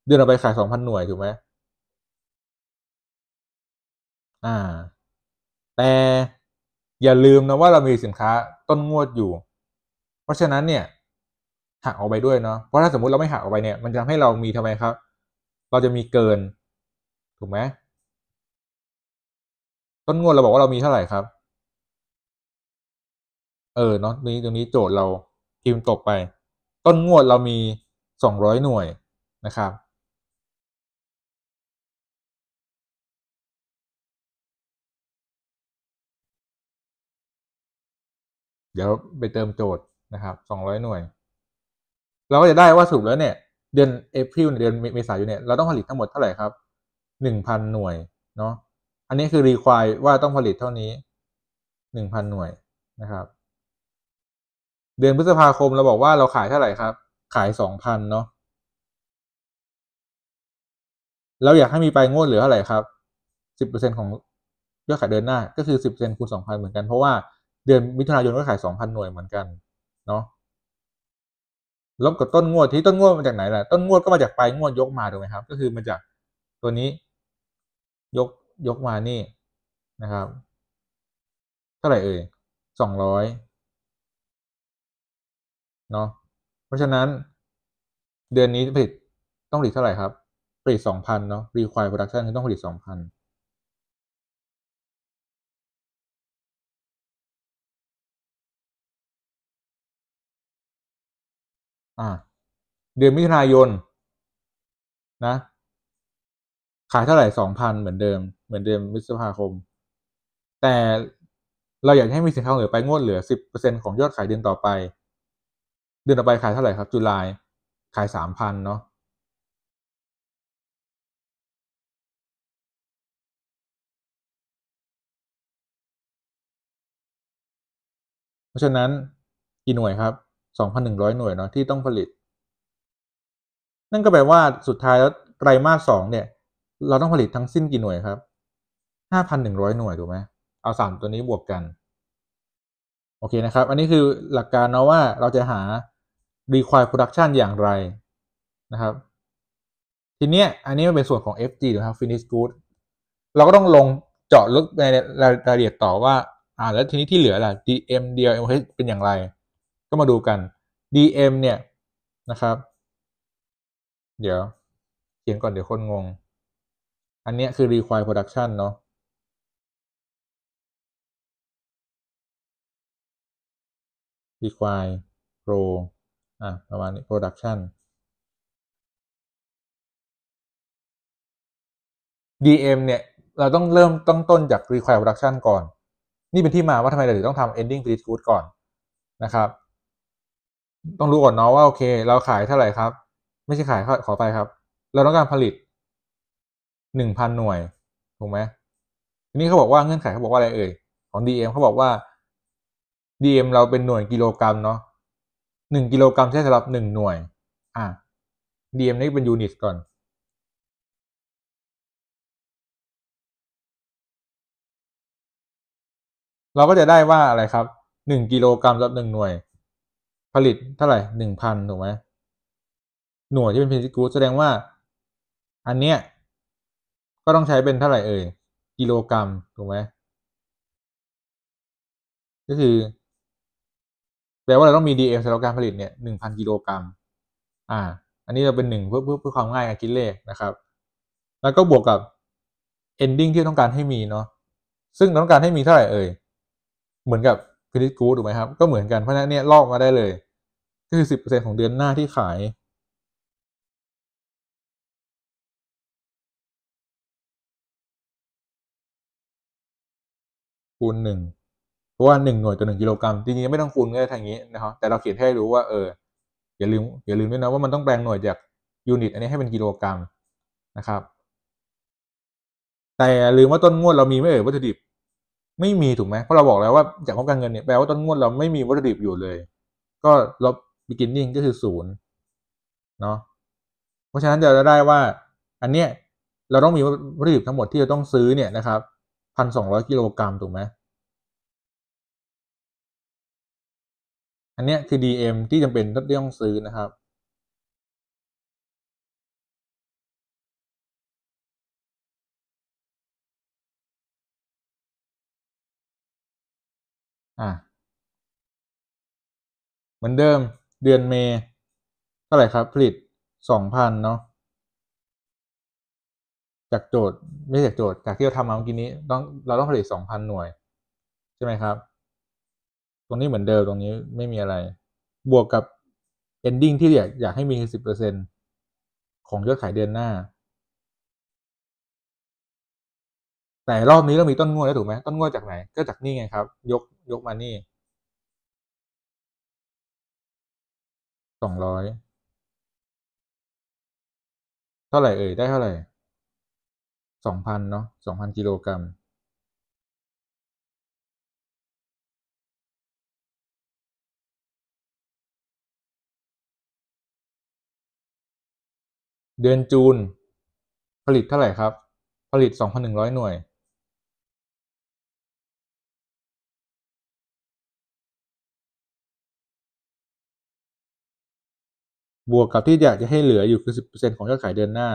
เดือนต่อไปขายสองพันหน่วยถูกไหมอ่า แต่อย่าลืมนะ ว่าเรามีสินค้าต้นงวดอยู่ เพราะฉะนั้นเนี่ยหักออกไปด้วย เนาะเพราะถ้าสมมติเราไม่หักออกไปเนี่ยมันจะทำให้เรามีทำไมครับเราจะมีเกินถูกไหมต้นงวดเรา บอกว่าเรามีเท่าไหร่ครับ เออเนาะตรงนี้ตรงนี้โจทย์เราพิมพ์ตกไป ต้นงวดเรามีสองร้อยหน่วยนะครับ เดี๋ยวไปเติมโจทย์นะครับสองร้อยหน่วย เราก็จะได้ว่าสุปแล้วเนี่ยเดือนเอพิลเดือนเมษายนเนี่ยเราต้องผลิตทั้งหมดเท่าไหร่ครับหนึ่งพันหน่วยเนาะอันนี้คือรีควายว่าต้องผลิตเท่านี้หนึ่งพันหน่วยนะครับ เดือนพฤษภาคม เรา บอกว่าเราขายเท่าไหร่ครับ ขายสองพันเนาะเราอยากให้มีไปงวดเหลือเท่าไหร่ครับ สิบเเปอร์ซ็นของยอดขาย เดือนหน้า ก็ คือสิบเ1นคูณสองพันเหมือนกันเพราะว่าเดือนมิถุนายนก็ขายสองพันหน่วยเหมือนกัน เนาะลบกับต้นงวดที่ต้นงวดมาจากไหนล่ะต้นงวดก็มาจากปลายงวดยกมาถูกไหมครับก็คือมาจากตัวนี้ยกยกมานี่นะครับ เท่าไหร่ เอ่ยสองร้อยเนาะเพราะฉะนั้นเดือนนี้ผลิตต้องผลิตเท่าไหร่ครับผลิตสองพันเนาะ require production คือต้องผลิตสองพันอ่า เดือนมิถุนายน นะขายเท่าไหร่สองพันเหมือนเดิม เหมือนเดิมมิสภาคม แต่เราอยากให้มีสินค้าเหลือไปงวดเหลือสิบเปอร์เซ็นของยอดขายเดือนต่อไป เดือนต่อไปขายเท่าไหร่ครับ จุลายขายสามพันเนาะ เพราะฉะนั้นกี่หน่วยครับสองพันหนึ่งร้อยหน่วยเนาะที่ต้องผลิต นั่นก็แปลว่าสุดท้ายแล้วไตรมาสสองเนี่ยเราต้องผลิตทั้งสิ้นกี่หน่วยครับ ห้าพันหนึ่งร้อยหน่วย ถูกไหม เอาสามตัวนี้บวกกัน โอเคนะครับ อันนี้คือหลักการ เนาะ ว่าเราจะหา require production อย่างไรนะครับ ที เนี้ย อันนี้ มัน เป็นส่วนของ FG หรือ finish good เราก็ต้องลงเจาะลึกในรายละเอียดต่อว่า อ่า แล้วทีนี้ที่เหลือล่ะ DM DL MH เป็นอย่างไร ก็มาดูกัน DM เนี่ยนะครับ เดี๋ยว เขียนก่อนเดี๋ยวคนงงอันนี้คือ require production เนาะรีควายโปรอ่ะประมาณนี้ production DM เนี่ยเราต้องเริ่มต้องต้นจาก require production ก่อน นี่เป็นที่มาว่าทำไมเราถึงต้องทำ ending f i n i s h ูต good ก่อนนะครับ ต้องรู้ก่อนเนาะว่าโอเคเราขายเท่าไหร่ครับ ไม่ใช่ขายขอไปครับเราต้องการผลิตหนึ่งพันหน่วยถูกไหมทีนี้เขาบอกว่าเงื่อนไขเขาบอกว่าอะไรเอ่ยของ DM เขาบอกว่า DM เราเป็นหน่วยกิโลกรรัมเนาะหนึ่งกิโลกรรัมใช้สำหรับหนึ่งหน่วย อ่ะ DM นี่เป็นยูนิตก่อน เราก็จะได้ว่าอะไรครับหนึ่งกิโลกรัมรับหนึ่งหน่วย ผลิตเท่าไหร่หนึ่งพันถูกไหมหน่วยที่เป็นพินซิกู แสดงว่า อันเนี้ยก็ต้องใช้เป็นเท่าไหร่เอ่ย กิโลกรัมถูกไหมก็คือ แปลว่าเราต้องมี DL สำหรับการผลิตเนี่ยหนึ่งพันกิโลกรัม อ่า อันนี้เราเป็นหนึ่งเพื่อเพื่อเพื่อความง่ายการคิดเลขนะครับ แล้วก็บวกกับ ending ที่ต้องการให้มีเนาะซึ่งต้องการให้มีเท่าไหร่เอ่ย เหมือนกับ finish good ถูกไหมครับ ก็เหมือนกันเพราะนั้นเนี่ยลอกมาได้เลยก็คือสิบเปอร์เซ็นของเดือนหน้าที่ขายคูณหนึ่งเพราะว่าหนึ่งหน่วยต่อหนึ่งกิโลกรัม จริงๆ ไม่ต้องคูณก็ได้ทางนี้นะครับแต่เราเขียนให้รู้ว่าเอออย่าลืมอย่าลืมด้วยนะว่ามันต้องแปลงหน่วยจากยูนิตอันนี้ให้เป็นกิโลกรัมนะครับ แต่ลืมว่าต้นงวดเรามีไม่เอ่ยวัตถุดิบ ไม่มีถูกไหมเพราะเราบอกแล้วว่าจากขงอการเงินเนี่ยแปลว่าต้นงวดเราไม่มีวัตถุดิบอยู่เลย ก็ลบ beginning ก็คือศูนย์เนาะ เพราะฉะนั้นเจะได้ว่า อันเนี้ยเราต้องมีวัตถุดิบทั้งหมดที่เราต้องซื้อเนี่ยนะครับพันสองร้อยกิโลกรัมถูกไหม อันนี้คือ DM ที่จำเป็นที่ต้องซื้อนะครับ อ่ะ เหมือนเดิมเดือนเมย์เท่าไหร่ ครับ ผลิตสองพันเนาะจากโจทย์ไม่จากโจทย์ จากที่เราทำมาเมื่อกี้นี้ต้องเราต้องผลิตสองพันหน่วย ใช่ไหมครับ ตรงนี้เหมือนเดิมตรงนี้ไม่มีอะไร บวกกับ ending ที่อยากอยากให้มีสิบเปอร์เซ็นตของยอดขายเดือนหน้า แต่รอบนี้เรา มีต้นงวดแล้วถูกไหมต้นงวดจากไหนก็จากนี่ไงครับ ยกยกมานี่สองร้อยเท่าไหร่ เอ่ย ได้เท่าไหร่สองพันเนาะสองพันกิโลกรัม เดือนจูน ผลิตเท่าไหร่ครับ ผลิตสองพันหนึ่งร้อยหน่วย บวกกับที่อยากจะให้เหลืออยู่คือสิบเเปอร์ซต์ของยอดขายเดือนหน้า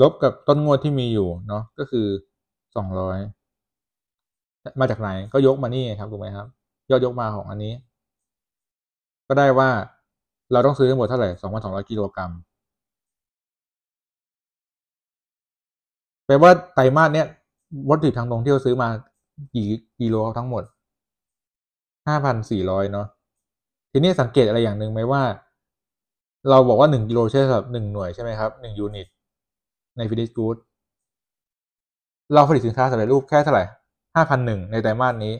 ลบกับต้นงวดที่มีอยู่เนาะก็คือสองร้อยมาจากไหนก็ยกมา นี่ครับ ถูกไหมครับ ยอด ยกมาของอันนี้ ก็ได้ว่าเรา ต้อง ซื้อทั้งหมดเท่าไหร่สองพันสองร้อยกิโลกรัมแปลว่าไตรมาสเนี้ยวัตถุดิบทาง ตรง ที่ เรา ซื้อมา กี่กิโลทั้งหมดห้าพันสี่ร้อยเนาะทีนี้สังเกตอะไรอย่างหนึ่งไหมว่า เราบอกว่าหนึ่งกิโลใช่สำรับหนึ่งหน่วยใช่ไหมครับหนึ่งยูนิตใน ฟิลิ s กูดเราผลิตสินค้าสำเร็จรูปแค่เท่าไหร่ห้าพันหนึ่งในไตรมาสนี้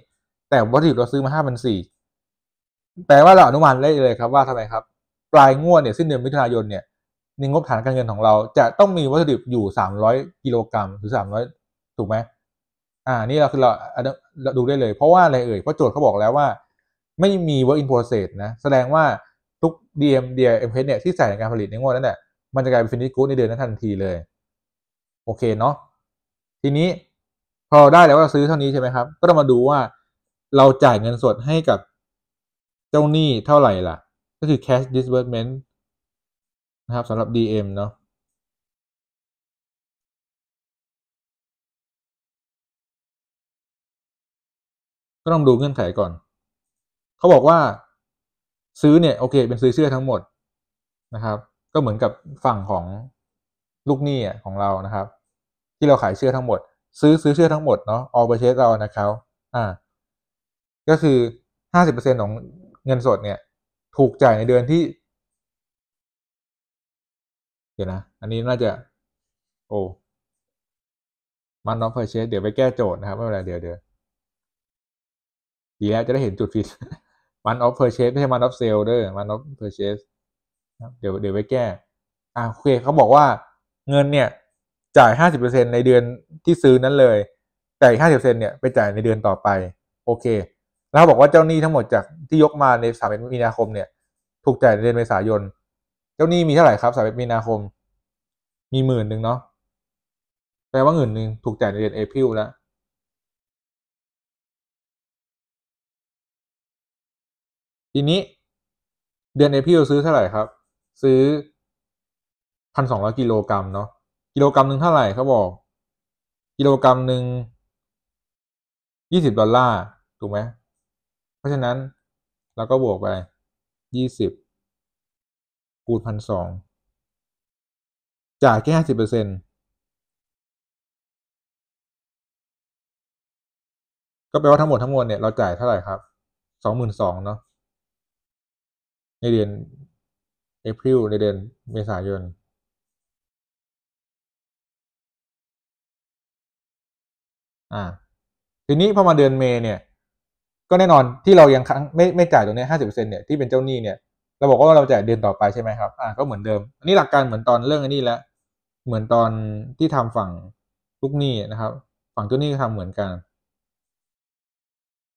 แต่วัตถุดิบ เราซื้อมาห้าพันสี่แปลว่าเราอนุมานได้เลยครับว่าทำไมครับปลายงวดเนี่ย สิ้น เดือนมิถุนายน เนี่ย ใน งบ ฐาน การเงินของเรา จะต้องมีวัตถุดิบอยู่สามร้อยกิโลกรัมหรือสามร้อยถูกไหมอ่า นี่เราคือเราเราดูได้เลย เพราะว่าอะไรเอ่ยเพราะโจทย์เขาบอกแล้วว่า ไม่มี work in process นะแสดงว่าทุก DM DM m h เนี่ยที่ใส่ในการผลิตในงวดนั้นแหละมันจะกลายเป็น finished good ในเดือนนั้นทันทีเลยโอเคเนาะทีนี้พอได้แล้วเราซื้อเท่านี้ใช่ไหมครับก็ต้องมาดูว่าเราจ่ายเงินสดให้กับเจ้าหนี้เท่าไหร่ล่ะ ก็คือ cash disbursement นะครับสำหรับ DM เนาะก็ต้องดูเงื่อนไขก่อนเขาบอกว่าซื้อเนี่ยโอเค เป็นซื้อเชื่อทั้งหมดนะครับ ก็เหมือนกับฝั่งของลูกหนี้ของเรานะครับ ที่เรา ขาย เชื่อทั้งหมด ซื้อซื้อเชื่อ ทั้งหมด เนาะออ l p u r c h a s เรานะครับ อ่า ก็คือห้าสิบเปอร์เซ็นของเงินสดเนี่ย ถูก จ่าย ในเดือนที่ เดี๋ยวนะ อันนี้น่าจะ โอ้มันน้องเพอร์เชสเดี๋ยวไป แก้โจทย์นะครับไม่เป็นไรเดี๋ยวเดี๋ยวดีแล้วจะได้เห็น จุดผิดมันออฟเพอร์เชสไม่ใช่มันออฟเซลเดอร์มันออฟเพอร์เชสเดี๋ยวเดี๋ยวไปแก้ อ่าโอเคเขาบอกว่าเงินเนี่ย จ่ายห้าสิเเอร์ซ็นในเดือนที่ซื้อนั้นเลย แต่อาสิบเนี่ยไปจ่ายในเดือนต่อไป โอเค แล้วบอกว่าเจ้าหนี้ทั้งหมดจากที่ยกมาในสามเมีนาคมเนี่ย ถูกจ่ายในเดือนเมษายนเจ้าหนี้มีเท่าไหร่ครับสามีนาคม มีหมื่นหนึ่งเนาะแปลว่าเงินหนึ่งถูกจ่ายในเดือนเอพิลแล้วทีนี้เดือนเอพิลซื้อเท่าไหร่ครับ ซื้อพันสองร้อยกิโลกรัมเนาะกิโลกรัมหนึ่งเท่าไหร่เขาบอก กิโลกรัมหนึ่งยี่สิบดอลลาร์ถูกไหมเพราะฉะนั้นเราก็บวกไปยี่สิบคูณพันสองจ่ายแค่ห้าสิบเปอร์เซ็นต์ก็แปลว่า ทั้งหมดทั้งมวลเนี่ยเราจ่ายเท่าไหร่ ครับสองหมื่นสองเนาะในเดือนเอพริลในเดือนเมษายน่า ทีนี้พอมาเดือนเมษ์เนี่ย ก็แน่นอนที่เรายังคไม่ไม่จ่ายตรงนี้ห้าสิบเปอร์เซ็นเนี่ยที่เป็นเจ้าหนี้เนี่ยเราบอกว่าเราจ่ายเดือนต่อไปใช่ไหมครับ อ่า ก็เหมือนเดิมอันนี้หลักการเหมือนตอนเรื่องอันนี้แล้วเหมือนตอนที่ทำฝั่งลูกหนี้นะครับ ฝั่งเจ้าหนี้ทำเหมือนกัน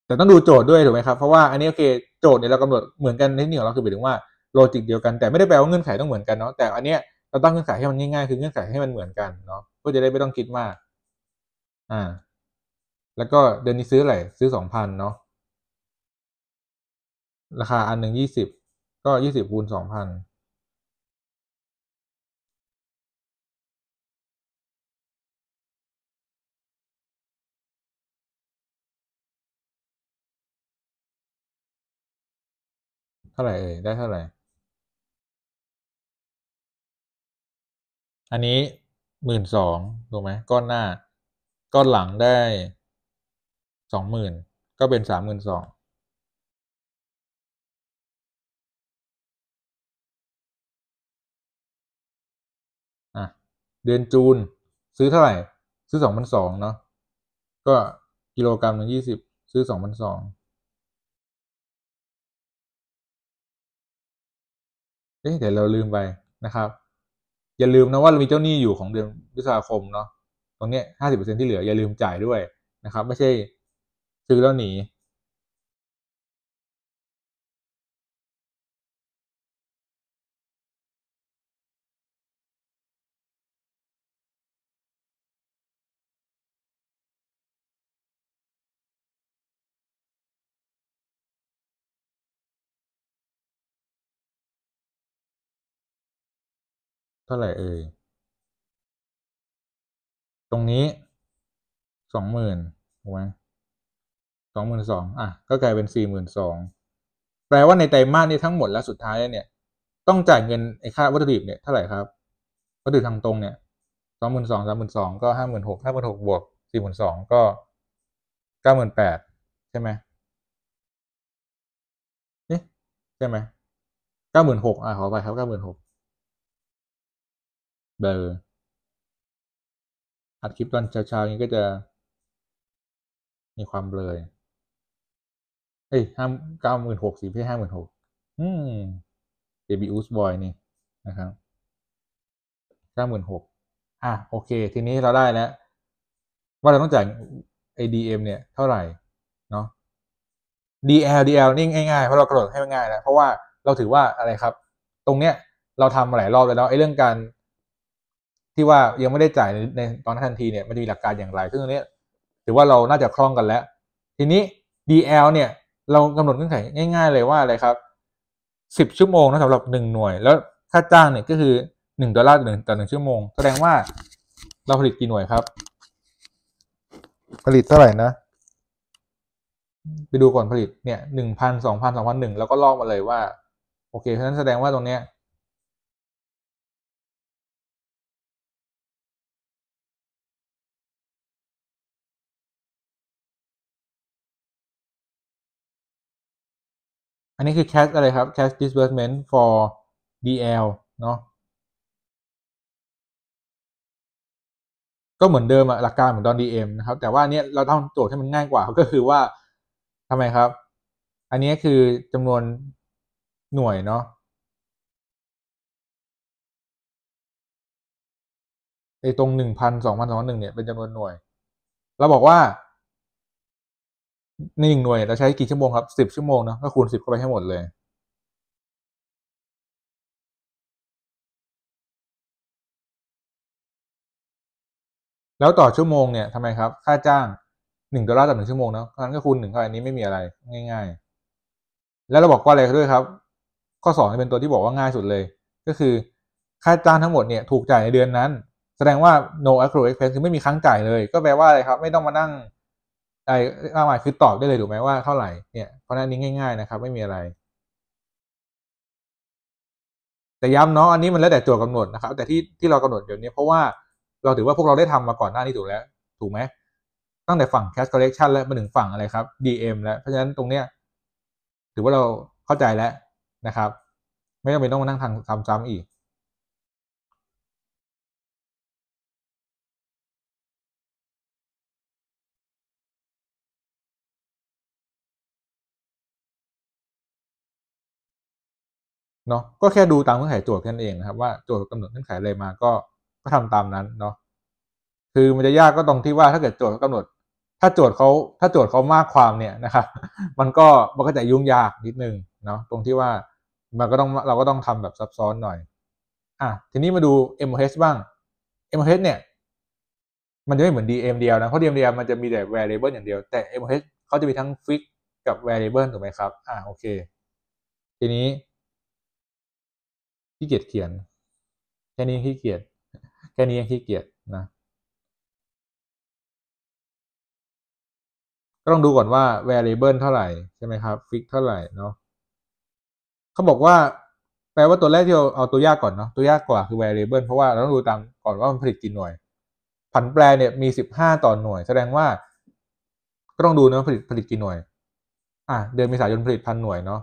แต่ต้องดูโจทย์ด้วยถูกไหมครับเพราะว่าอันนี้โอเค โจทย์เนี่ยเรากำหนดเหมือนกันใทนี้ของเราคือหมายถึงว่าโลจิกเดียวกันแต่ไม่ได้แปลว่าเงื่อนไขต้องเหมือนกันเนาะแต่อันเนี้ยเราตั้งเงื่อนไขให้มันง่ายๆคือเงื่อนไขให้มันเหมือนกันเนาะเพื่อจะได้ไม่ต้องคิดมาก อ่าแล้วก็เดือนนี้ซื้ออะไรซื้อสองพันเนาะราคาอันหนึ่งยี่สิบ ก็ยี่สิบคูณสองพันเท่า ไหร่เอ่ยได้เท่า ไหร่ อันนี้หมื่นสองถูกไหมก้อนหน้า ก้อนหลังได้สองหมื่นก็เป็นสามหมื่นสอง อ่ะ เดือนจูนซื้อเท่าไหร่ซื้อสองพันสองเนาะก็กิโลกรัมหนึ่งยี่สิบซื้อสองพันสองเอ๊ะเดี๋ยวเราลืมไปนะครับ อย่าลืมนะว่าเรามีเจ้าหนี้อยู่ของเดือนพฤษภาคมเนาะตรงนี้ห้าสิบเปอร์เซ็นที่เหลืออย่าลืมจ่ายด้วยนะครับ ไม่ใช่ซื้อแล้วหนีเท่า ไหร่ เอ่ย ตรงนี้สองหมื่นถูกไหมสองหมื่นสองอ่ะ ก็กลายเป็นสี่หมื่นสอง แปลว่าใน ไตรมาสนี้ ทั้งหมดและสุดท้ายเนี่ย ต้อง จ่ายเงิน ไอ้ ค่าวัตถุดิบเนี่ยเท่าไหร่ ครับวัตถุดทางตรง เนี่ยสองหมื่นสองสามหมื่นสองก็ห้าหมื่นหกห้าหมื่นหกบวกสี่หมื่นสองก็เก้าหมื่นแปดใช่ไหมนี่ ใช่ไหมเก้าหมื่นหกอ่ะ ขอ ไปครับเก้าหมื่นหกเบอร์อัดคลิปตอนเช้าๆนี้ก็จะมีความเบลออ้ยห้าเก้าหมื่นหกสิบม่ใช่ห้าหมื่นหกอืมเดบิอุสบอยนี่ นะครับเก้าหมื่นหกอ่ะ โอเค ทีนี้เราได้แล้วว่าเราต้องจ่าย ADM เนี่ย เท่าไหร่เนาะ DL DL นี่ ง่ายๆเพราะเรากระโดดให้มันง่ายแล้วเพราะ ว่า เราถือว่าอะไรครับ ตรงเนี้ย เราทำมาหลายรอบแล้วไอ้เรื่อง การ ที่ว่ายังไม่ได้จ่ายในในตอนทันทีเนี่ยมันจะมีหลักการอย่างไรซึ่งตรงนี้ถือว่าเราน่าจะคล่องกันแล้ว ทีนี้ DL เนี่ยเรากำหนดเงื่อนไข ง่ายๆ เลยว่าอะไรครับสิบชั่วโมงนะสำหรับหนึ่งหน่วย แล้วค่าจ้างเนี่ยก็คือหนึ่งดอลลาร์ต่อหนึ่งต่อหนึ่งชั่วโมง แสดงว่าเราผลิตกี่หน่วยครับ ผลิตเท่าไหร่นะ ไปดูก่อนผลิตเนี่ยหนึ่งพันสองพันสองพันหนึ่งแล้วก็ลอกมาเลยว่า โอเค เพราะฉะนั้นแสดงว่าตรงเนี้ยอันนี้คือ cash อะไร ครับ cash disbursement for DL เนาะก็เหมือนเดิมอะหลักการเหมือนตอน DM นะครับ แต่ว่าเนี้ยเราต้องตรวจให้มัน ง่ายกว่า ก็คือว่า ทำไมครับ อันนี้คือจำนวนหน่วย เนาะไอตรงหนึ่งพันสองพันสองหนึ่งเนี่ยเป็นจำนวนหน่วย เรา บอกว่าในหนึ่งหน่วย เราใช้กี่ชั่วโมงครับสิบชั่วโมงนะก็คูณสิบเข้าไปให้หมดเลย แล้วต่อชั่วโมงเนี่ยทำไมครับ ค่าจ้างหนึ่งดอลลาร์ต่อหนึ่งชั่วโมงเนาะนั้นก็คูณหนึ่งเข้าอันนี้ไม่มีอะไรง่ายๆ แล้วเราบอกว่า อะไรด้วยครับ ข้อสองเป็นตัวที่บอกว่าง่ายสุดเลย ก็คือค่าจ้างทั้งหมดเนี่ยถูกจ่ายในเดือนนั้น แสดงว่า no accrual expense คือไม่มีค้างจ่ายเลย ก็แปลว่าอะไรครับ ไม่ต้องมานั่งไอ้มากมายคือตอบ ได้เลย ถูกไหมว่าเท่าไหร่ เนี่ยเพราะนั้นนี้ง่ายๆนะครับไม่มีอะไรแต่ย้ำเนาะอันนี้มันแล้วแต่ตัวกำหนดนะครับ แต่ที่ที่เรากำหนดเดี๋ยวนี้เพราะว่าเราถือว่าพวกเราได้ทำมาก่อนหน้านี้ถูกแล้ว ถูกไหมตั้งแต่ฝั่ง cash collection แล้วมาถึงฝั่งอะไรครับ DM แล้วเพราะฉะนั้นตรงเนี้ยถือว่าเราเข้าใจแล้วนะครับ ไม่จำเป็นต้องมานั่งทำซ้ำๆอีกเนาะก็แค่ดูตามเงื่อนไขโจทย์นั้นเองนะครับว่าโจทย์กำหนดเงื่อนไขอะไรมาก็ก็ทำตามนั้นเนาะคือมันจะยากก็ตรงที่ว่าถ้าเกิดโจทย์กำหนด ถ้าโจทย์เขาถ้าโจทย์เขามากความเนี่ยนะครับมันก็มันก็จะยุ่งยากนิดนึงเนาะตรงที่ว่ามันก็ต้องเราก็ต้องทำแบบซับซ้อนหน่อย อ่ะทีนี้มาดู MOH บ้าง MOH เนี่ยมันจะไม่เหมือน d m ยวนะเพราะ d m ยวมันจะมีแต่ variable อย่างเดียวแต่ MOH เขาจะมีทั้ง fix กับ variable ถูกไหมครับ อ่ะโอเค ทีนี้ขี้เกียจเขียนแค่นี้ขี้เกียจแค่นี้ยังขี้เกียจนะก็ต้องดูก่อนว่า variable เท่าไหร่ใช่ไหมครับ fix เท่าไหร่เนาะเขาบอกว่า แปลว่าตัวแรกที่เราเอาตัวยากก่อนเนาะตัวยากกว่าคือ variable เพราะว่าเราต้องดูตามก่อนว่ามันผลิตกี่หน่วยผันแปรเนี่ยมีสิบห้าต่อหน่วย แสดงว่าก็ต้องดูนะผลิตผลิตกี่หน่วยอ่ะเดือนเมษายนผลิตพันหน่วยเนาะ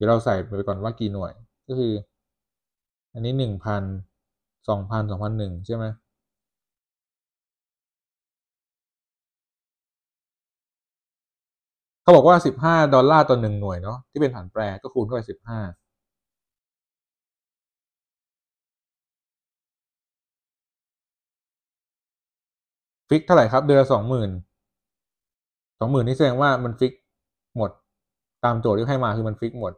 ดี๋ยวเรา ใส่ไปก่อน ว่ากี่หน่วยก็คือ อันนี้หนึ่งพันสองพันสองพันหนึ่งใช่ไหมเขาบอกว่าสิบห้าดอลลาร์ต่อหนึ่งหน่วย เนาะที่เป็นฐันแปรก็คูณเข้าไปสิบห้าฟิกเท่าไหร่ครับ เดือนสองหมื่นสองหมื่นนี่แสดงว่ามันฟิกหมดตามโจทย์ที่ให้มาคือมันฟิกหมด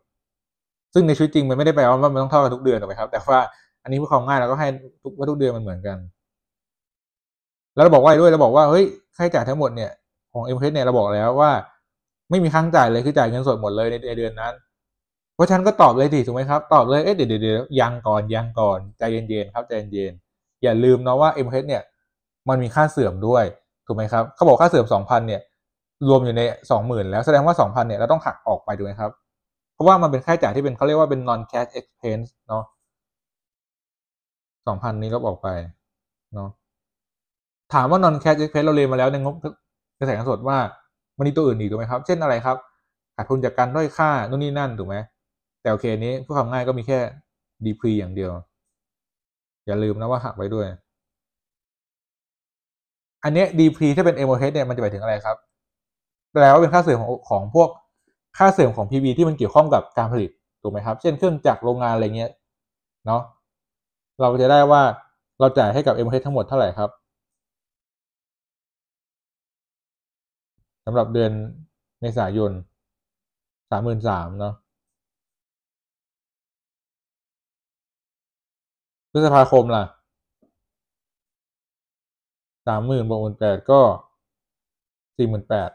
ซึ่ง ในชีวิตจริง มันไม่ได้แปลว่า มันต้องเท่ากันทุกเดือนถูกไหมครับ แต่ว่าอันนี้เพื่อความง่ายเราก็ให้ทุกว่าทุกเดือนมันเหมือนกัน แล้วเราบอกว่าด้วยเราบอกว่าเฮ้ยค่าจ่ายทั้งหมดเนี่ยของเอ็มเพสเนี่ยเราบอกแล้วว่า ไม่มีค่างจ่ายเลยคือจ่ายเงินสดหมดเลยในเดือนนั้น เพราะฉันก็ตอบเลยดิถูกไหมครับตอบเลยเอ๊ะเดี๋ยวเดี๋ยวยังก่อนยังก่อน ใจเย็นๆครับใจเย็นๆอย่าลืมนะว่าเอ็มเพสเนี่ย มันมีค่าเสื่อมด้วยถูกไหมครับเขาบอกค่าเสื่อมสองพันเนี่ย รวมอยู่ในสองหมื่นแล้วแสดงว่าสองพันเนี่ยเราต้องหักออกไปถูกไหมครับราะว่ามันเป็นค่าจ่ายที่เป็นเขาเรียกว่าเป็น non cash expense เนาะสองพันนี้ลบออกไป เนาะถามว่า non cash expense เราเรียนมาแล้วในงบกระแสเงินสดว่า มันมีตัวอื่นอีกถูกไหมครับ เช่นอะไรครับขาดทุนจากการด้อยค่า นู่น นี่นั่น ถูกไหม แต่ โอเค นี้เพื่อความง่ายก็มีแค่ dp อย่างเดียว อย่าลืมนะว่าหักไว้ด้วย อันนี้ dp ถ้าเป็น m o r t เนี่ยมันจะหมายถึงอะไรครับ แปลว่าเป็นค่าเสื่อมของของพวกค่าเสื่อมของ PV ที่มันเกี่ยวข้องกับการผลิต ถูกไหมครับ เช่นเครื่องจักรโรงงานอะไรเงี้ย เนาะเราจะได้ว่าเราจ่ายให้กับ m อ h ทั้งหมดเท่าไหร่ครับ สำหรับเดือนเมษายนสามหมื่นสามเนาะพฤษภาคมล่ะสามหมื่นบวกหมื่นแปดก็สี่หมื่นแปด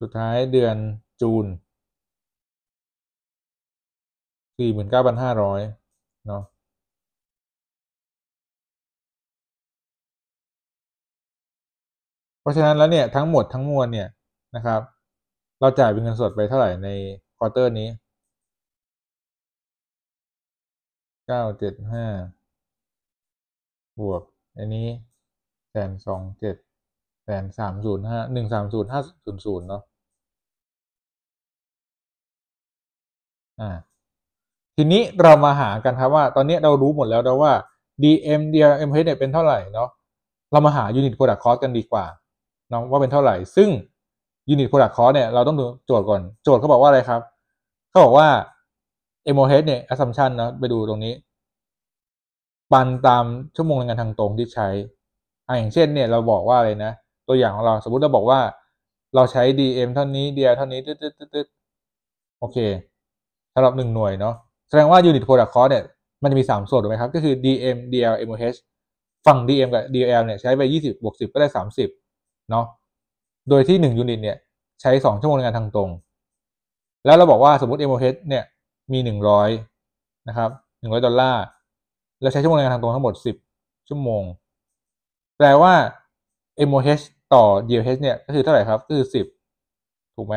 สุดท้ายเดือนจูนสี่หมื่นเก้าพันห้าร้อยเนาะเพราะฉะนั้นแล้วเนี่ยทั้งหมดทั้งมวลเนี่ยนะครับ เราจ่าย เป็นเงินสด ไปเท่าไหร่ในควอเตอร์นี้เก้าเจ็ดห้าบวกอันนี้แสนสองเจ็ดแสนสามศูนย์ห้าหนึ่งสามศูนย์ห้าศูนย์ศูนย์เนาะทีนี้เรามาหากันครับว่า ตอนนี้เรารู้หมดแล้วนะว่า DM DRM เนี่ยเป็นเท่าไหร่เนาะเรามาหา Unit Product Cost กันดีกว่าเนาะว่าเป็นเท่าไหร่ซึ่ง Unit Product Cost เนี่ยเราต้องดูโจทย์ก่อนโจทย์เขาบอกว่าอะไรครับเขาบอกว่า MOH เนี่ย assumption นะไปดูตรงนี้ปันตามชั่วโมงแรงงานทางตรงที่ใช้อ่าอย่างเช่น เนี่ยเราบอกว่าอะไรนะ ตัวอย่างของเราสมมติเราบอกว่าเราใช้ DM เท่านี้ DR เท่านี้ตึ๊ดตึ๊ดตึ๊ดโอเคำหรับ1หน่วยเนาะแสดงว่า unit product cost เนี่ย มันจะมี 3 ส่วนถูกไหมครับ ก็คือ DM DL MOH ฝั่ง DM กับ DL เนี่ยใช้ไป 20บวก10 ก็ได้ 30 เนาะโดยที่1ูนิตเนี่ย ใช้ 2 ชั่วโมงในการทางตรง แล้วเราบอกว่าสมมติ MOH เนี่ย มี 100 นะครับ 100 ดอลลาร์แล้วใช้ชั่วโมงในการทางตรงทั้งหมด 10 ชั่วโมง แปลว่า MOH ต่อ DLH เนี่ยก็คือเท่าไหร่ครับก็คือ10ถูกไหม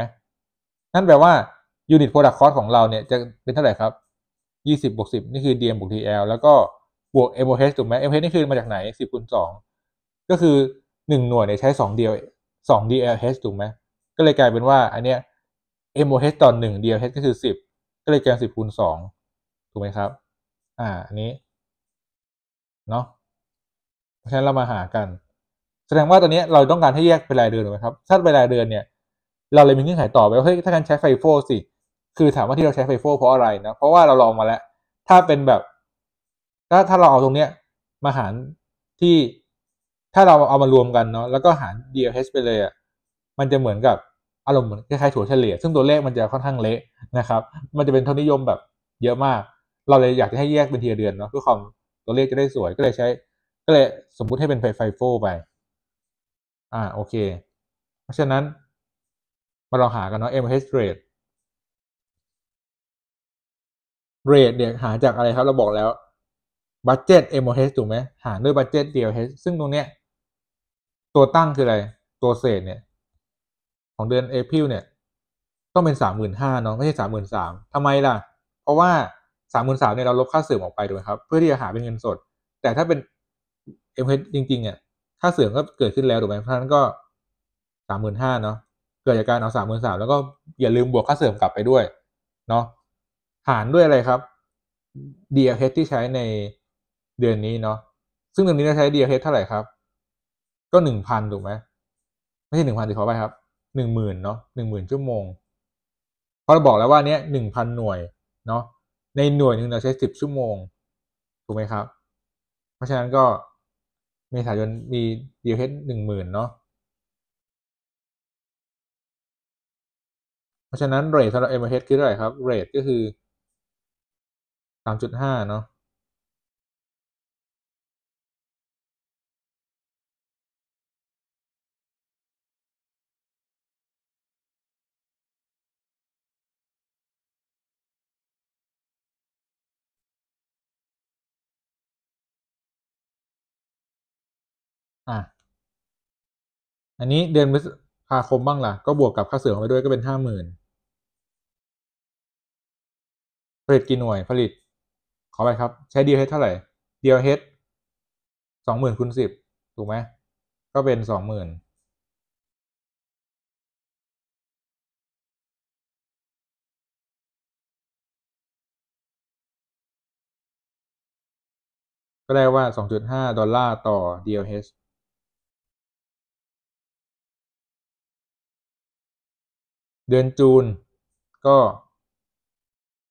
นั่นแปลว่ายูนิตโปรดักคอสของเราเนี่ยจะเป็นเท่าไหร่ครับ 20บวก10 นี่คือ DM บวก TL แล้วก็บวก MOH ถูกไหม MOH นี่คือ มาจากไหน 10คูณ2ก็คือ 1 หน่วยเนี่ยใช้2 DL 2 DLH ถูกไหม ก็เลยกลายเป็นว่า อันเนี้ย MOH ต่อ1 DLH ก็คือ 10 ก็เลยกลายเป็น10คูณ2ถูกไหมครับอ่าอันนี้ เนาะเพราะฉะนั้นเรามาหากัน แสดงว่าตอนนี้เราต้องการให้แยกเป็นรายเดือนถูกไหมครับถ้าเป็นรายเดือนเนี่ยเราเลยมีเงื่อนไขต่อไปว่าเฮ้ยถ้าการใช้ไฟโฟสิคือถามว่าที่เราใช้ไฟโฟเพราะอะไรนะ เพราะว่าเราลองมาแล้ว ถ้าเป็นแบบ ถ้าถ้าเราเอาตรงเนี้ยมาหารที่ ถ้าเราเอามารวมกันเนาะ แล้วก็หาร DLH ไปเลยอะ่ะ มันจะเหมือนกับอารมณ์เหมือนคล้ายๆถั่วเฉลี่ย ซึ่งตัวเลขมันจะค่อนข้างเละนะครับ มันจะเป็นทนิยมแบบ เยอะมาก เราเลยอยากจะให้แยกเป็นทีลเดือนเนาะ เพื่อความตัวเลขจะได้สวย ก็เลยใช้ ก็เลยสมมุติให้เป็นไฟไฟโฟไป อ่าโอเค เพราะฉะนั้นมาลองหากันเนาะ MH rate เรทเนี่ยหาจากอะไรครับ เราบอกแล้ว บัตเจ็ตเฮสถูกไหม หาด้วย บัตเจ็ตเฮสซึ่งตรงเนี้ยตัวตั้งคืออะไรตัวเศษเนี่ย ของเดือนเอพิลเนี่ย ต้อง เป็นสามหมื่นห้าเนาะไม่ใช่สามหมื่นสามทำไมล่ะ เพราะว่าสามหมื่นสามเนี่ย เราลบค่าเสื่อมออกไปถูกไหมครับ เพื่อที่จะหาเป็นเงินสด แต่ถ้าเป็นเอโมเฮสจริง ๆ เนี่ยค่าเสื่อมก็เกิดขึ้นแล้วถูกไหมเพราะนั้นก็สามหมื่นห้าเนาะเกิดจากการเอาสามหมื่นสามแล้วก็อย่าลืมบวกค่าเสื่อมกลับไปด้วยเนาะหารด้วยอะไรครับ DLH ที่ใช้ในเดือนนี้เนาะซึ่งเดือนนี้เราใช้ DLH เท่าไหร่ครับ ก็หนึ่งพันถูกไหมไม่ใช่หนึ่งพันสิขอไปครับหนึ่งหมื่นเนาะหนึ่งหมื่นชั่วโมง เพราะเราบอกแล้วว่าเนี้ยหนึ่งพันหน่วยเนาะในหน่วยหนึ่งเราใช้สิบชั่วโมงถูกไหมครับเพราะฉะนั้นก็เมษายนมีดีเ l สหนึ่งหมื่นเนาะเพราะฉะนั้นเรทสำหรับ MH คือเท่าไหร่ครับ เรทก็คือสามจุดห้าเนาะ อ่ะ อันนี้เดือนพฤษภาคม บ้าง ล่ะ ก็บวกกับ ค่าเสื่อมไป ด้วยก็เป็นห้าหมื่นผลิตกี่หน่วย ผลิตขอไปครับ ใช้ดีลเฮดเท่า ไหร่ดีลเฮดสองหมื่นคูณสิบถูกไหมก็เป็นสองหมื่นก็ได้ว่าสองจุดห้าดอลลาร์ต่อดีลเฮดเดือนจูนก็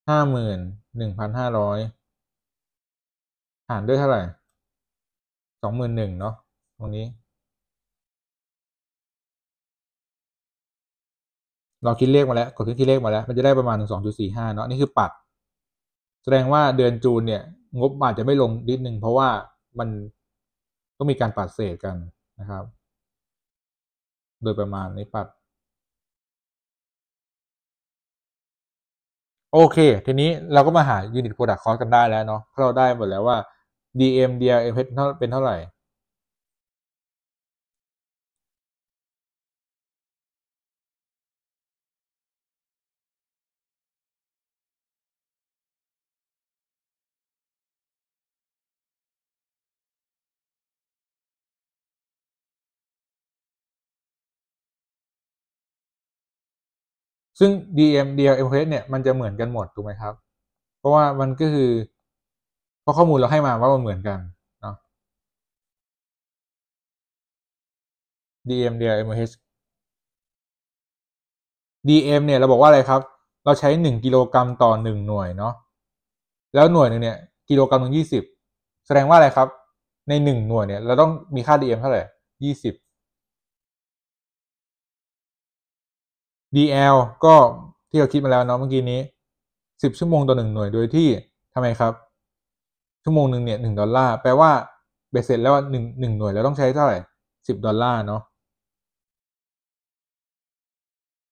ห้าหมื่นหนึ่งพันห้าร้อยหารด้วยเท่าไหร่สองหมื่นหนึ่งเนาะ ตรงนี้ เราคิดเลขมา แล้ว กดคิดที่เลขมาแล้ว มันจะได้ประมาณสองจุดสี่ห้าเนาะนี่คือ ปัด แสดงว่าเดือนจูน เนี่ย งบอาจจะไม่ลง นิด นึง เพราะว่ามันก็มีการ ปัดเศษกันนะครับ โดยประมาณในปัด โอเค ทีนี้เราก็มาหายูนิตโปรดักต์คอสกันได้แล้วเนาะเพราะเราได้หมดแล้วว่า DM d ็ m เเป็นเท่าไหร่ ซึ่ง DM DLMS เนี่ยมันจะเหมือนกันหมด ถูกไหมครับ เพราะว่ามันก็คือเพราะข้อมูลเราให้มาว่า มันเหมือนกันเนาะ dm เดียว mh dm เนี่ย เราบอกว่า อะไร ครับ เราใช้หนึ่งกิโลกรัมต่อหนึ่งหน่วย เนาะแล้วหน่วยหนึ่งเนี่ย กิโลกรัมหนึ่งยี่สิบแสดงว่าอะไรครับ ในหนึ่งหน่วยเนี่ย เราต้องมีค่า dm เท่าไหร่ยี่สิบ dl ก็ที่เราคิดมาแล้วเนาะเมื่อกี้นี้สิบชั่วโมงต่อหนึ่งหน่วยโดยที่ทำไมครับชั่วโมงหนึ่งเนี่ยหนึ่งดอลลาร์แปลว่าเบสเสร็จแล้วหนึ่งหนึ่งหน่วยแล้วต้องใช้เท่าไหร่สิบดอลลาร์เนาะ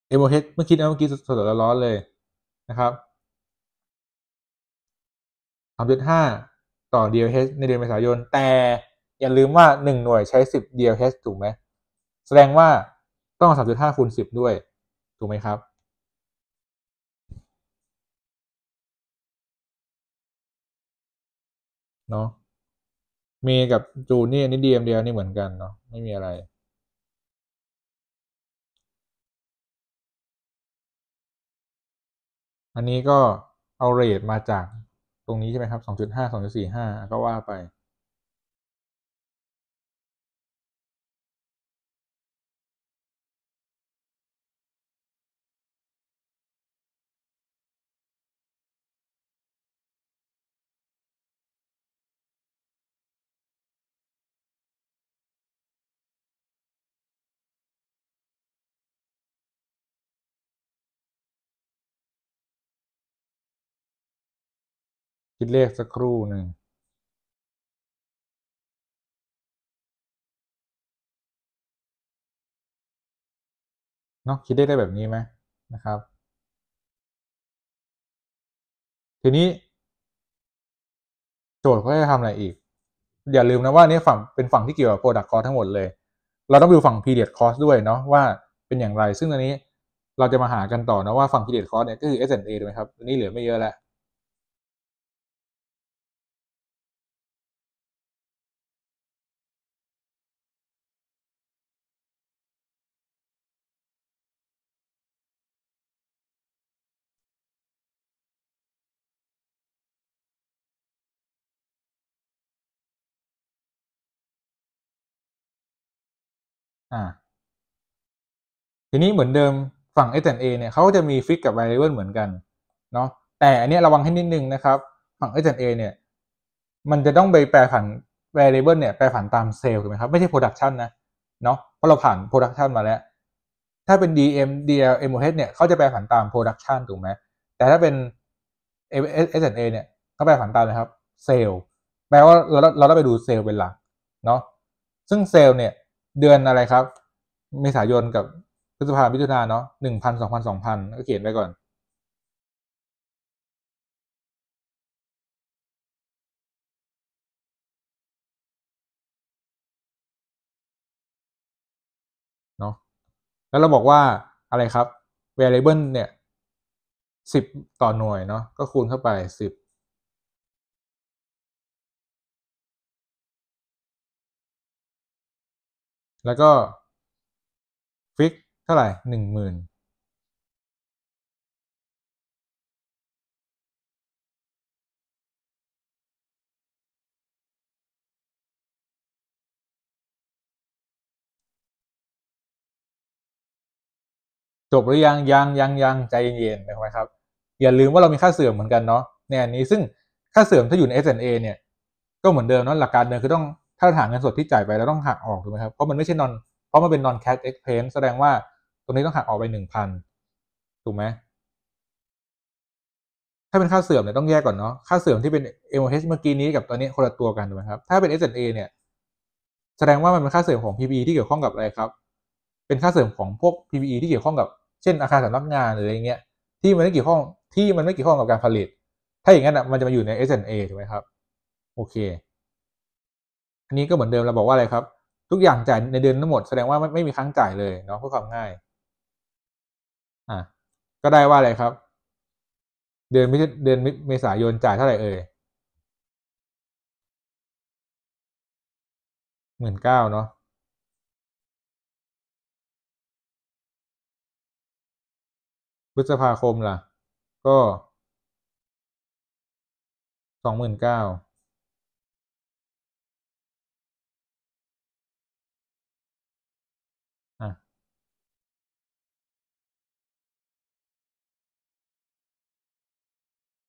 เอโมเฮดเมื่อคิดเมื่อกี้สดดร้อนเลยนะครับสามจุดห้าต่อ DLH ในเดือนเมษายน แต่อย่าลืมว่าหนึ่งหน่วยใช้สยว DLH ถูกไหมแสดงว่าต้องสามจุดห้าคูณสิบด้วยถูกไหมครับเนาะ เมย์กับจูนนี่ อันนี้ดีเมเดียวนี่ เหมือนกันเนาะไม่มีอะไร อันนี้ก็เอาเรทมาจาก ตรงนี้ ใช่ไหมครับสสสอองงจจุุดดห้าี่ห้าก็ว่าไปคิดเลขสักครู่หนึ่งเนาะคิดเลขได้แบบนี้ไหมนะครับ ทีนี้ โจทย์เขาจะทำอะไรอีกอย่าลืมนะว่านี่ฝั่งเป็นฝั่งที่เกี่ยวกับ Product Cost ทั้งหมดเลย เราต้องดูฝั่ง Period Cost ด้วยเนาะว่าเป็นอย่างไรซึ่งตอนนี้เราจะมาหากันต่อนะว่าฝั่ง Period Cost เนี่ยก็คือ S&A ถูกไหมครับอนนี้เหลือไม่เยอะแล้วอ่า ทีนี้เหมือนเดิมฝั่ง S&A เนี่ยเขาก็จะมีฟิกกับ variable เหมือนกันเนาะแต่อันนี้ระวังให้นิดนึงนะครับฝั่ง S&A เนี่ย มันจะต้อง ไปแปลผัน variable เนี่ย แปลผันตามเซลล์ถูกไหมครับไม่ใช่ production นะเนาะเพราะเราผ่าน production มาแล้ว ถ้าเป็น DM DL MOH เนี่ยเขาจะแปลผันตาม production ถูกไหมแต่ถ้าเป็น S&A เนี่ยเขาแปลผันตามนะครับเซลล์แปลว่าเราเราต้องไปดูเซลล์เป็นหลักเนาะซึ่งเซลล์เนี่ยเดือนอะไร ครับเมษายน กับพฤษภาคมพิจารณาเนาะหนึ่งพันสองพันสองพันก็เขียนไปก่อนเนาะแล้วเราบอกว่าอะไรครับ variable เนี่ยสิบต่อหน่วย เนาะก็คูณเข้าไปสิบแล้วก็ ฟิก เท่าไหร่หนึ่งหมื่นจบหรือยัง ยังยังยังใจเย็นๆนะครับ อย่าลืมว่าเรามี ค่าเสื่อมเหมือนกัน เนาะในอันนี้ซึ่งค่าเสื่อมถ้าอยู่ ใน S&A เนี่ย ก็เหมือนเดิม เนาะหลักการเดิมคือ ต้องถ้าฐานเงินสดที่จ่ายไปแล้วต้องหักออกถูกไหมครับ เพราะมันไม่ใช่นอน เพราะมันเป็น non cash expense แสดงว่าตรงนี้ต้องหักออกไปหนึ่งพันถูกไหม ถ้าเป็นค่าเสื่อมเนี่ยต้องแยกก่อนเนาะ ค่าเสื่อมที่เป็น MOH เมื่อกี้นี้กับตอนนี้คนละตัวกันถูกไหมครับ ถ้าเป็น S&A เนี่ย แสดงว่ามันเป็นค่าเสื่อมของ PPE ที่เกี่ยวข้องกับอะไรครับ เป็นค่าเสื่อมของพวก PPE ที่เกี่ยวข้องกับ เช่น อาคารสำนักงานหรืออะไรเงี้ย ที่มันไม่เกี่ยวข้อง ที่มันไม่เกี่ยวข้องกับการผลิต ถ้าอย่างนั้นอ่ะ มันจะมาอยู่ใน S&A ถูกไหมครับ โอเคอันนี้ก็เหมือนเดิมเราบอกว่าอะไรครับ ทุกอย่างจ่ายในเดือนทั้งหมดแสดงว่าไม่ไม่มีค้างจ่ายเลยเนาะเพื่อความง่าย อ่ะก็ได้ว่าอะไรครับ เดือนมิเดือนเมษายนจ่ายเท่าไหร่เอ่ยหมื่นเก้าเนาะพฤษภาคมล่ะ ก็สองหมื่นเก้า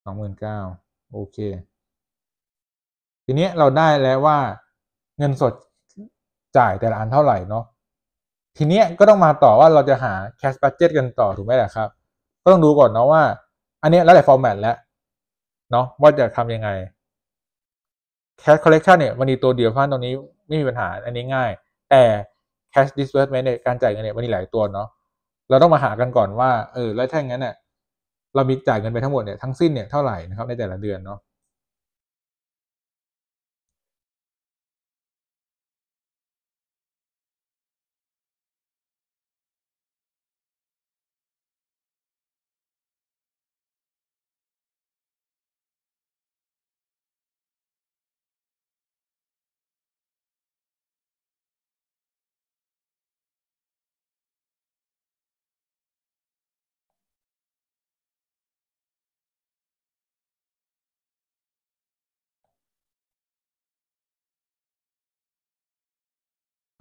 องหมื่นเก้าโอเค ทีนี้เราได้แล้วว่า เงินสดจ่ายแต่ละ อัน เท่าไหร่เนาะทีนี้ก็ต้องมาต่อว่าเราจะหาแคชบัจเจตกันต่อถูกไหมล่ะครับก็ต้องดูก่อนเนาะว่า อันนี้แล้วแต่ฟอร์แมตแล้ว เนาะว่าจะทำยังไง แคชคอลเลกชันเนี่ย วันนี้ตัวเดียวเพราะตรงนี้ไม่มีปัญหา อันนี้ง่าย แต่แคชดิสเวสเมนต์นการจ่ายเงินเนี่ยวันนี้หลายตัวเนาะเราต้องมาหากันก่อนว่าเออแล้วถ้าอย่างนั้นเนี่ยเรามีจ่ายเงินไปทั้งหมดเนี่ยทั้งสิ้นเนี่ยเท่าไหร่นะครับในแต่ละเดือนเนาะ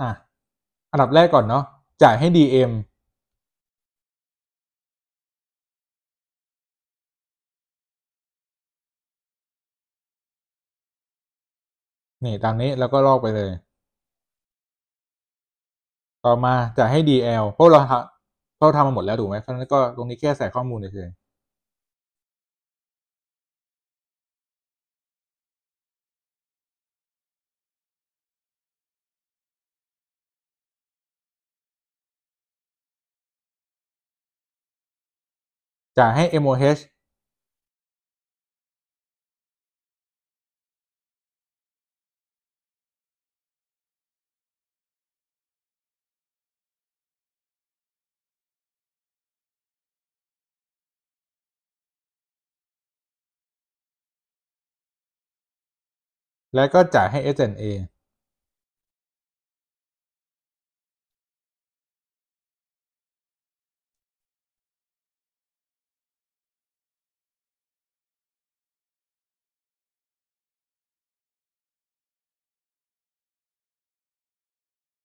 อ่ะ อันดับแรก ก่อนเนาะ จ่ายให้ DM นี่ตามนี้แล้วก็ ลอก ไปเลย ต่อมาจะให้ DL เพราะเราเราทำมาหมดแล้วถูกไหมเพราะนั้นก็ตรงนี้แค่ใส่ข้อมูลเฉยจะให้ MOH และก็จ่ายให้ SNA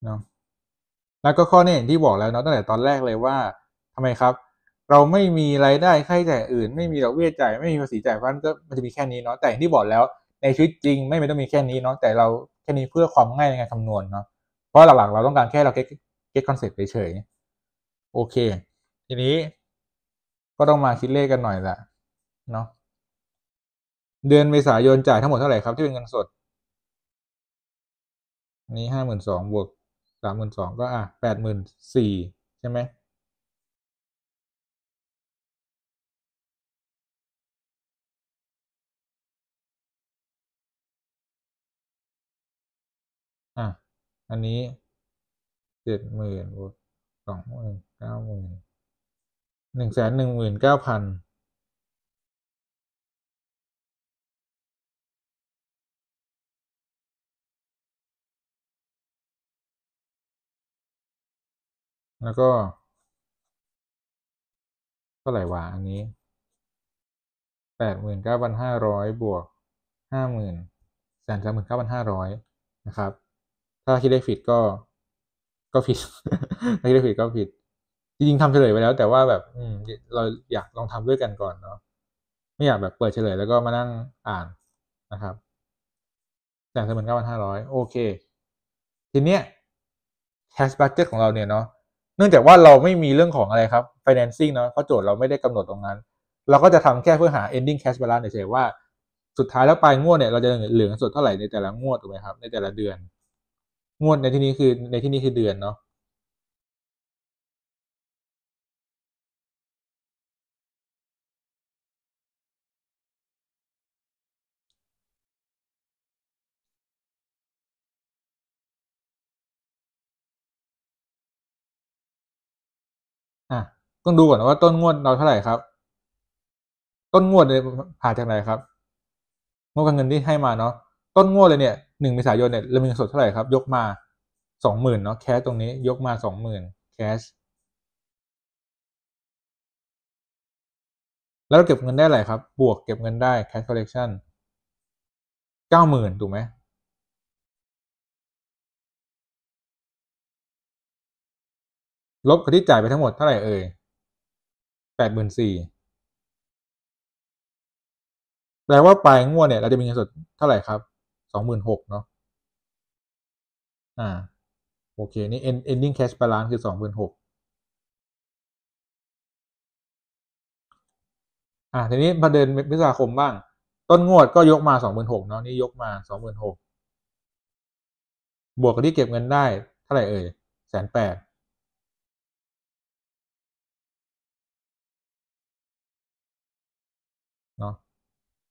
เนาะแล้วก็ข้อนี้อย่างที่บอกแล้วเนาะตั้งแต่ตอนแรกเลยว่า ทำไมครับ เราไม่มีรายได้ค่าใช้จ่ายอื่นไม่มีดอกเบี้ยจ่ายไม่มีภาษีจ่ายเพราะนั้นก็มันจะมีแค่นี้เนาะแต่ที่บอกแล้ว ในชีวิตจริงไม่ต้องมีแค่นี้เนาะแต่เราแค่นี้เพื่อความง่ายในการคำนวณเนาะเพราะหลักๆเราต้องการแค่เราเก็ตเก็ตคอนเซ็ปต์เฉยๆโอเค ทีนี้ก็ต้องมาคิดเลขกันหน่อยละเนาะเดือนเมษายนจ่ายทั้งหมดเท่าไหร่ครับที่เป็นเงินสดนี้ห้าหมื่นสองบวกสามหมื่นสองก็ อ่ะแปดหมื่นสี่ ใช่ไหมอ่ะ อันนี้เจ็ดหมื่นสองหมื่นเก้าหมื่นหนึ่งแสนหนึ่งหมื่นเก้าพันแล้วก็เท่าไหร่วะอันนี้ แปดหมื่นเก้าพันห้าร้อยบวกห้าหมื่นแสนสามหมื่นเก้าพันห้าร้อยนะครับ ถ้าคิดได้ผิดก็ ก็ผิดถ้าคิดได้ผิดก็ผิด จริงๆทำเฉลยไปแล้ว แต่ว่าแบบ อืมเราอยากลองทำด้วยกันก่อนเนาะ ไม่อยากแบบเปิดเฉลยแล้วก็มานั่งอ่านนะครับแสนสามหมื่นเก้าพันห้าร้อยโอเค ทีเนี้ยแคชบัตเจ็ตของ เรา เนี่ยเนาะเนื่องจากว่าเราไม่มีเรื่องของอะไรครับ financing เนาะเพราะโจทย์เราไม่ได้กำหนดตรงนั้น เราก็จะทำแค่เพื่อหา ending cash balance เฉยๆว่าสุดท้ายแล้วปลายงวดเนี่ยเราจะเหลือเงินสดเท่าไหร่ในแต่ละงวดถูกไหมครับในแต่ละเดือน งวดในที่นี้คือในที่นี้คือเดือนเนาะ่ะต้องดูก่อนว่าต้นงวดเราเท่าไหร่ครับ ต้นงวดเนี่ยผ่าจากไหนครับงบการเงินที่ให้มาเนาะต้นงวดเลยเนี่ยหนึ่งเมษายนเนี่ยเรามีเงินสดเท่าไหร่ครับยกมาสองหมื่นเนาะแคชตรงนี้ยกมาสองหมื่นแคชแล้วเก็บเงินได้อะไรครับ บวกเก็บเงินได้แคชคอลเล e ชั i เก้าหมื่นถูกไหมลบค่าที่จ่ายไปทั้งหมดเท่าไหร่เอ่ยแปดหมื่นสี่ แปลว่าปลายงวดเนี่ยเราจะมีเงินสดเท่าไหร่ครับ สองหมื่นหกเนาะ อ่า โอเค นี่ ending cash balance คือสองหมื่นหก อ่า ทีนี้ประเด็นพฤษภาคมบ้าง ต้นงวดก็ยกมาสองหมื่นหกเนาะ นี่ยกมาสองหมื่นหก บวกกับที่เก็บเงินได้เท่าไหร่เอ่ย แสนแปด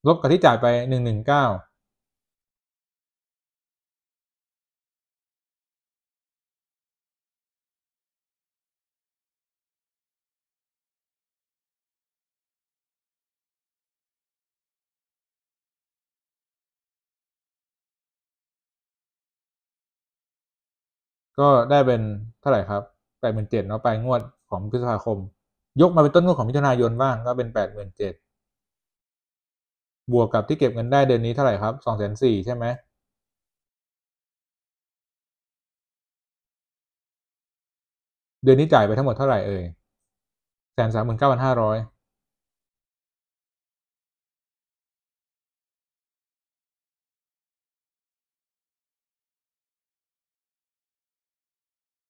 ลบกับที่จ่ายไปหนึ่งหนึ่งเก้าก็ได้เป็นเท่าไหร่ครับแปดหมื่นเจ็ดเนาะปงวดของพฤษภาคม ยกมาเป็นต้นงวดของมิถุนายนบ้างก็เป็นแปดหมื่นเจ็ดบวกกับที่เก็บเงินได้เดือนนี้เท่าไหร่ครับสองแสนสี่ใช่ไหม เดือนนี้จ่ายไปทั้งหมดเท่าไหร่เอ่ย แสนสามหมื่นเก้าพันห้าร้อย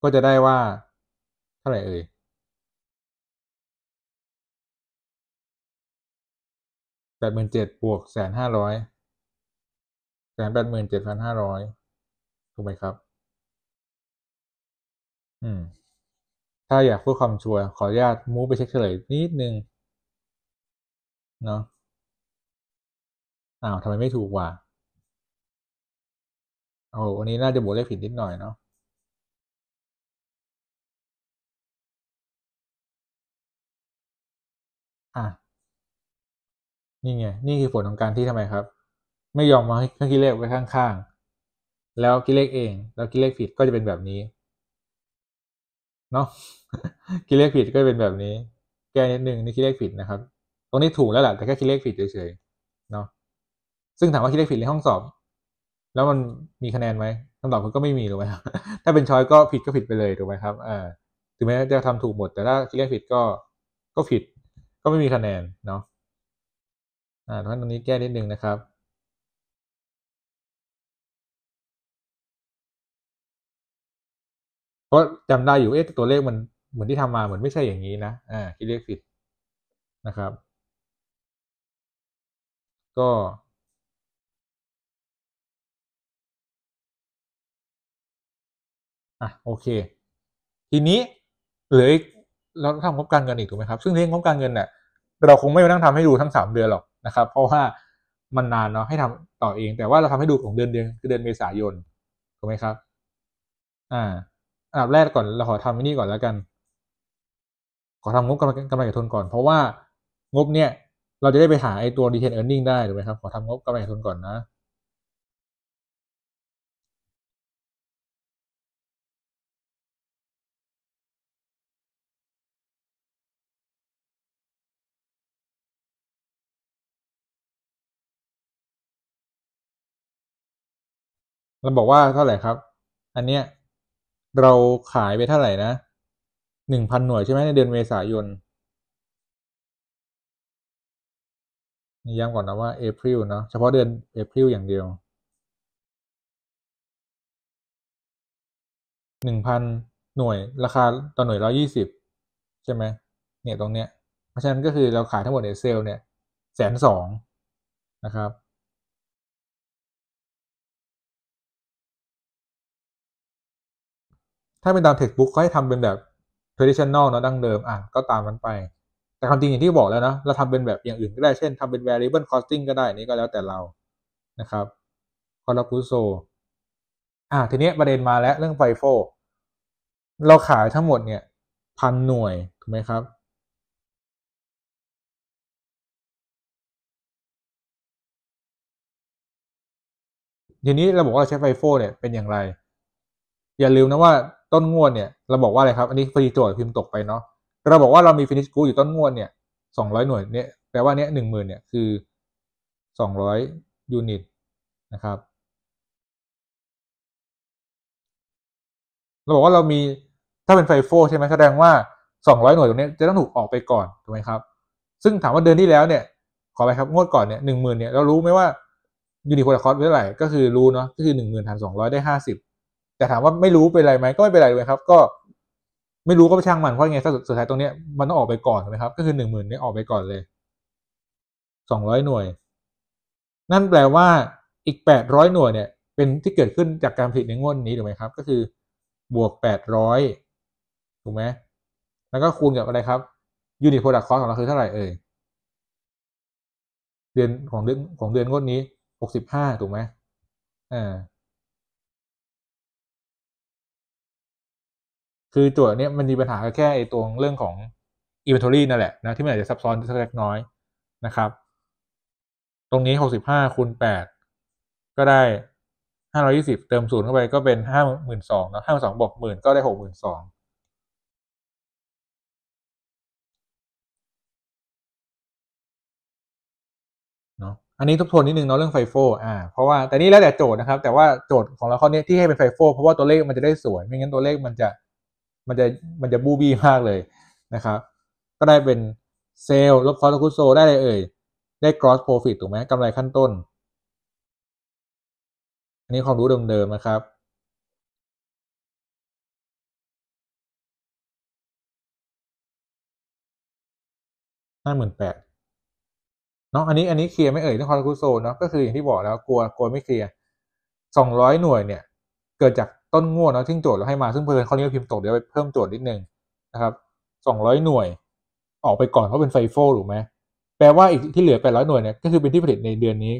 ก็จะได้ว่าเท่าไหร่เอ่ยแปดหมื่นเจ็ดบวก แสนห้าร้อย แสนแปดหมื่นเจ็ดพันห้าร้อย ถูกไหมครับ อืม ถ้าอยากเพื่อความชัวร์ ขออนุญาตมูฟไปเช็คเฉลยนิด นึง เนาะอ้าวทำไม ไม่ถูก ว่ะโอ้วันนี้น่าจะบวกเลขผิด นิดหน่อยเนาะ อ่ะนี่ไงนี่คือผลของการที่ทำไมครับ ไม่ยอมมาใเครื่องคิดเลขไว้ข้างๆแล้วคิดเลขเอง แล้วคิดเลขผิดก็จะเป็นแบบนี้เนาะคิดเลขผิดก็เป็นแบบนี้ แก้นิดนึงนี่คิดเลขผิดนะครับตรงนี้ถูกแล้วแหละแต่แค่คิดเลขผิดเฉยๆเนาะซึ่งถามว่าคิดเลขผิดในห้องสอบแล้วมันมีคะแนนไหมคำตอบมันก็ไม่มีถูกไหมครับถ้าเป็นช้อยก็ผิดก็ผิดไปเลยถูกไหมครับ อ่าถึงแม้จะทำถูกหมดแต่ถ้าคิดเลขผิดก็ก็ผิด ก็ไม่มีคะแนนเนาะอ่าเาตรงนี้แก้นิดนึงนะครับ เพราะจำได้อยู่เอ๊ะตัวเลขมันเหมือนที่ทำมาเหมือนไม่ใช่อย่างนี้นะอ่าคิดเลขผิดนะครับ ก็ อ่ะ โอเค ทีนี้เหลือเราทำงบการเงินอีกถูกไหมครับ ซึ่งเรื่องงบการเงินเนี่ยเราคงไม่มานั่งทำให้ดูทั้งสามเดือนหรอกนะครับเพราะว่า มันนานเนาะให้ทำต่อเองแต่ว่าเราทำให้ดูของเดือนเดือนคือเดือนเมษายนถูกไหมครับ อ่าอันดับแรก ก่อนเรา ขอทำนี่ก่อนแล้วกัน ขอทำงบกำไรกำไรขาดทุนก่อน เพราะว่างบเนี่ย เราจะได้ไปหา ไอ้ ตัว retain earning ได้ ถูกไหมครับ ขอทำงบกำไรกาดทุนก่อน นะเราบอกว่าเท่าไหร่ครับ อันเนี้ย เราขายไปเท่าไหร่นะ หนึ่งพันหน่วยใช่ไหมในเดือนเมษายนนี่ย้ำก่อนนะว่า April เนาะเฉพาะเดือน April อย่างเดียว หนึ่งพันหน่วยราคาต่อหน่วยร้อยี่สิบใช่ไหม เนี่ยตรงเนี้ย เพราะฉะนั้นก็คือเราขายทั้งหมดในเซลล์เนี่ยแสนสองนะครับถ้าเป็นตามเท็กซ์บุ๊กเขาให้ทำเป็นแบบ t r a ดชชันแนลเนาะดั้งเดิมอ่ะก็ตามมันไป แต่ความจริงอย่างที่บอกแล้วนะเราทำเป็นแบบอย่างอื่นก็ได้เช่นทำเป็น variable costing ก็ได้นี่ก็แล้วแต่เรานะครับคอร์คูโซ อ่ะทีนี้ประเด็นมาแล้วเรื่องไฟโฟเราขายทั้งหมดเนี่ยพันหน่วยถูกไหมครับ ทีนี้เราบอกว่าาใช้ไฟโฟเนี่ยเป็นอย่างไรอย่าลืมนะว่าต้นงวดเนี่ยเราบอกว่า อะไรครับ อันนี้ฟรีโจทย์พิมพ์ตกไปเนาะเราบอกว่า เรามีฟินิชกูอยู่ต้นงวดเนี่ยสองร้อยหน่วยเนี่ยแปลว่าเนี้ยหนึ่งหมื่นเนี่ยคือสองร้อยยูนิตนะครับ เราบอกว่าเรามีถ้าเป็นไฟโฟใช่ไหมแสดงว่าสองร้อยหน่วยตรงนี้จะต้องถูกออกไปก่อนถูกไหมครับ ซึ่งถามว่าเดือนที่แล้วเนี่ย ขอไปครับงวดก่อนเนี่ยหนึ่งหมื่นเนี่ยเรารู้ไหมว่ายูนิตโคดคอร์สเท่าไหร่ก็คือรู้เนาะก็คือหนึ่งหมื่นหารสองร้อยได้ห้าสิบแต่ถามว่าไม่รู้ เป็น ไรไหมก็ ไม่เป็นไรเลยครับก็ ไม่รู้ก็ช่างมันเพราะไงสุดสุดท้ายตรงเนี้ยมันต้องออกไปก่อนนะครับ ก็คือหนึ่งหมื่นนี้ออกไปก่อนเลย สองร้อยหน่วย นั่นแปลว่าอีกแปดร้อยหน่วยเนี่ย เป็นที่เกิดขึ้นจากการผลิตในงวดนี้ถูกไหมครับ ก็คือ บวกแปดร้อยถูกไหมแล้วก็คูณกับอะไรครับยูนิตโปรดักต์คอสของเราคือเท่าไหร่เอ่ยเดือนของเดือนของเดือนงวดนี้หกสิบห้าถูกไหมอ่าคือโจทย์เนี้ยมันมีปัญหาแค่ไอ้ตัว เรื่องของ inventory นั่นแหละ นะ ที่ มัน อาจจะซับซ้อนเล็กน้อยนะครับ ตรงนี้หหกสิบ้าคูณแปดก็ได้ห้ารอยี่สิบเติมศูนย์เข้า ไปก็เป็นห้าหมื่นสองาะ้าสองบวกหมื่น ก็ได้หหกมื่นสองเนาะอันนี้ทบทวนนิด นึงเนาะเรื่องไฟโฟอ่า เพราะว่าแต่นี่แล้วแต่โจทย์นะครับ แต่ว่าโจทย์ของเราข้อนี้ที่ให้เป็นไฟโฟเพราะว่าตัวเลขมันจะได้สวย ไม่งั้นตัวเลขมันจะมันจะมันจะบูบี้มากเลยนะครับ ก็ได้เป็นเซลล์ลบคอสคูโซ ได้เลยเอ่ย ได้ gross profit ถูกไหมกำไรขั้นต้น อันนี้ความรู้ เดิม ๆ นะครับห้าหมื่นแปดเนาะอันนี้อันนี้เคลียร์ไม่เอ่ยเรื่องคอร์คูโซเนาะก็คือ อย่างที่บอกแล้วกลัวกลัวไม่ เคลียร์สองร้อยหน่วยเนี่ยเกิดจากต้นงวดเนาะทิ้ง โจทย์เราให้ มาซึ่งเพ่ินเขาเรียกพิมพ์ตก เดี๋ยว ไป เพิ่ม โจทย์ นิด นึง นะครับสองร้อยหน่วย ออกไปก่อนเพราะเป็นไฟโฟถูกไหมแปลว่าอีกที่เหลือแปดร้อยหน่วย เนี่ยก็คือเป็นที่ผลิตในเดือนนี้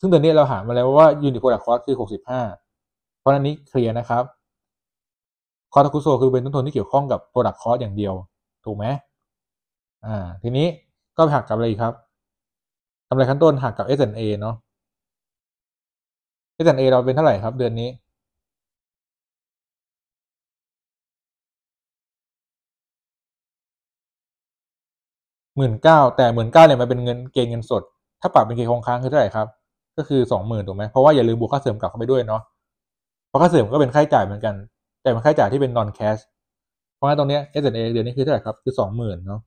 ซึ่งเดือนนี้เราหา มาแล้วว่ายูนิโคดักคอสคือหกสิบห้าเพราะนั้นนี้เคลียร์นะครับคอร์ทคุโซคือเป็นต้นทุนที่เกี่ยวข้องกับโปรดักต์คอสอย่างเดียว ถูกไหมอ่า ทีนี้ก็หักกับอะไรครับกำไรขั้นต้นหักกับ S&A เนาะ s อเราเป็นเท่าไหร่ครับเดือนนี้หมื่นเก้าแต่หมื่นเก้าเนี่ยมันเป็นเงินเกณฑ์เงินสดถ้าปรับเป็นเกณฑ์คงค้างคือเท่าไหร่ครับก็คือสองหมื่นถูกไหมเพราะว่าอย่าลืมบวกค่าเสริมกลับเข้าไปด้วยเนาะเพราะค่าเสริมก็เป็นค่าใช้จ่ายเหมือนกัน แต่เป็นค่าใช้จ่ายที่เป็น non cash เพราะงั้นตรงนี้ S&A เดือนนี้คือเท่าไหร่ครับคือสองหมื่นเนาะ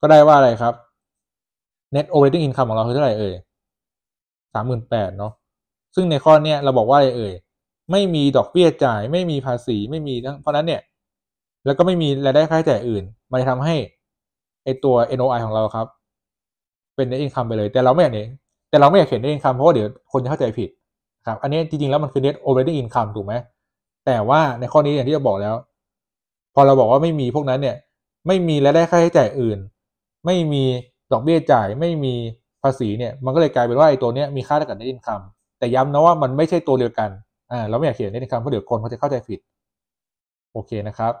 ก็ได้ว่าอะไรครับ net operating income ของเราคือเท่าไหร่เอ่ยสามหมื่นแปดเนาะซึ่งในข้อเนี้ยเราบอกว่าอะไรเอ่ยไม่มีดอกเบี้ยจ่ายไม่มีภาษีไม่มีเพราะนั้นเนี่ยแล้วก็ไม่มีรายได้ค่าใช้จ่ายอื่นมันทำให้ไอตัว NOI ของเราครับ เป็น net income ไปเลย แต่เราไม่อยากเห็นแต่เราไม่อยากเห็น net income เพราะว่าเดี๋ยวคนจะเข้าใจผิดครับ อันนี้จริงๆแล้วมันคือ net operating income ถูกไหมแต่ว่าในข้อนี้อย่างที่เราบอกแล้ว พอเราบอกว่าไม่มีพวกนั้นเนี่ยไม่มีรายได้ค่าใช้จ่ายอื่น ไม่มีดอกเบี้ยจ่าย ไม่มีภาษีเนี่ยมันก็เลยกลายเป็นว่าไอตัวเนี้ยมีค่าเท่ากับ net income แต่ย้ำนะว่ามันไม่ใช่ตัวเดียวกัน่าเราไม่อยากเขียนนิติกรรมเพราะเดี๋ยวคนเขาจะเข้าใจผิด โอเคนะครับ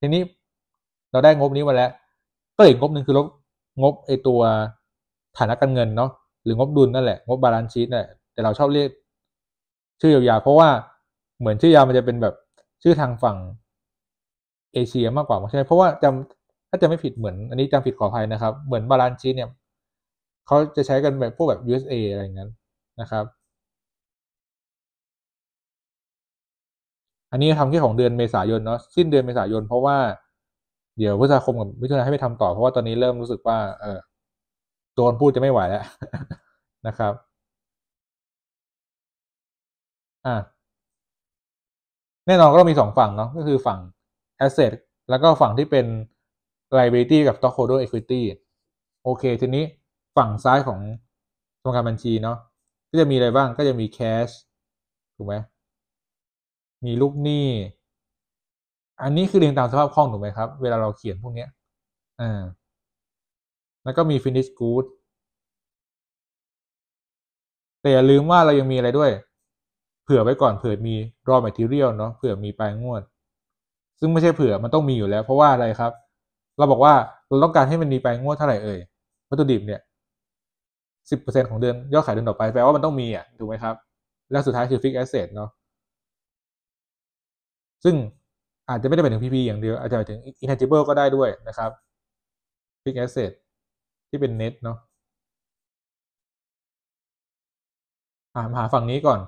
ทีนี้เราได้งบนี้มาแล้ว ก็อีกงบหนึ่งคือลบงบไอตัวฐานะการเงินเนาะหรืองบดุลนั่นแหละงบบาลานซ์ชีตนี่ยแต่เราชอบเรียก ชื่อยาวๆ เพราะว่าเหมือนชื่อยาวมันจะเป็นแบบชื่อทางฝั่งเอเชีย มากกว่าใช่ไหมเพราะว่าจำถ้าจะไม่ผิดเหมือนอันนี้จำผิดขออภัยนะครับ เหมือนบาลานซ์ชีตเนี่ยเขาจะใช้กันแบบพวกแบบ USA อะไรเงี้ยนะครับอันนี้ทำแค่ของเดือนเมษายนเนาะสิ้นเดือนเมษายน เพราะว่าเดี๋ยวพฤษภาคมกับมิถุนายนให้ไปทำต่อเพราะว่าตอนนี้เริ่มรู้สึกว่า เออโดนพูดจะไม่ไหวแล้ว นะครับ อ่าแน่นอนก็ต้องมีสองฝั่งเนาะก็คือฝั่ง asset แล้วก็ฝั่งที่เป็น liability กับ stockholder equity โอเค ทีนี้ฝั่งซ้ายของธนาคารบัญชีเนาะก็จะมีอะไรบ้างก็จะมี cash ถูกไหมมีลูกหนี้ อันนี้คือเรียงตามสภาพคล่อง ถูกไหมครับ เวลาเราเขียนพวกนี้อ่า แล้วก็มี finish good แต่อย่าลืมว่าเรายังมีอะไรด้วย เผื่อไว้ก่อน เผื่อมี raw material เนาะเผื่อมีปลายงวด ซึ่งไม่ใช่เผื่อมันต้องมีอยู่แล้ว เพราะว่าอะไรครับ เราบอกว่า เราต้องการให้มันมีปลายงวดเท่าไหร่เอ่ย วัตถุดิบเนี่ย สิบเปอร์เซ็นของเดือนยอดขายเดือนต่อไป แปลว่ามันต้องมีอ่ะถูกไหมครับ แล้วสุดท้ายคือฟิกแอสเซทเนาะซึ่งอาจจะ ไม่ ได้หมายถึง PP อย่างเดียว อาจจะหมายถึง intangible ก็ได้ด้วยนะครับ fixed asset ที่เป็น net เนาะาหาฝั่งนี้ก่อน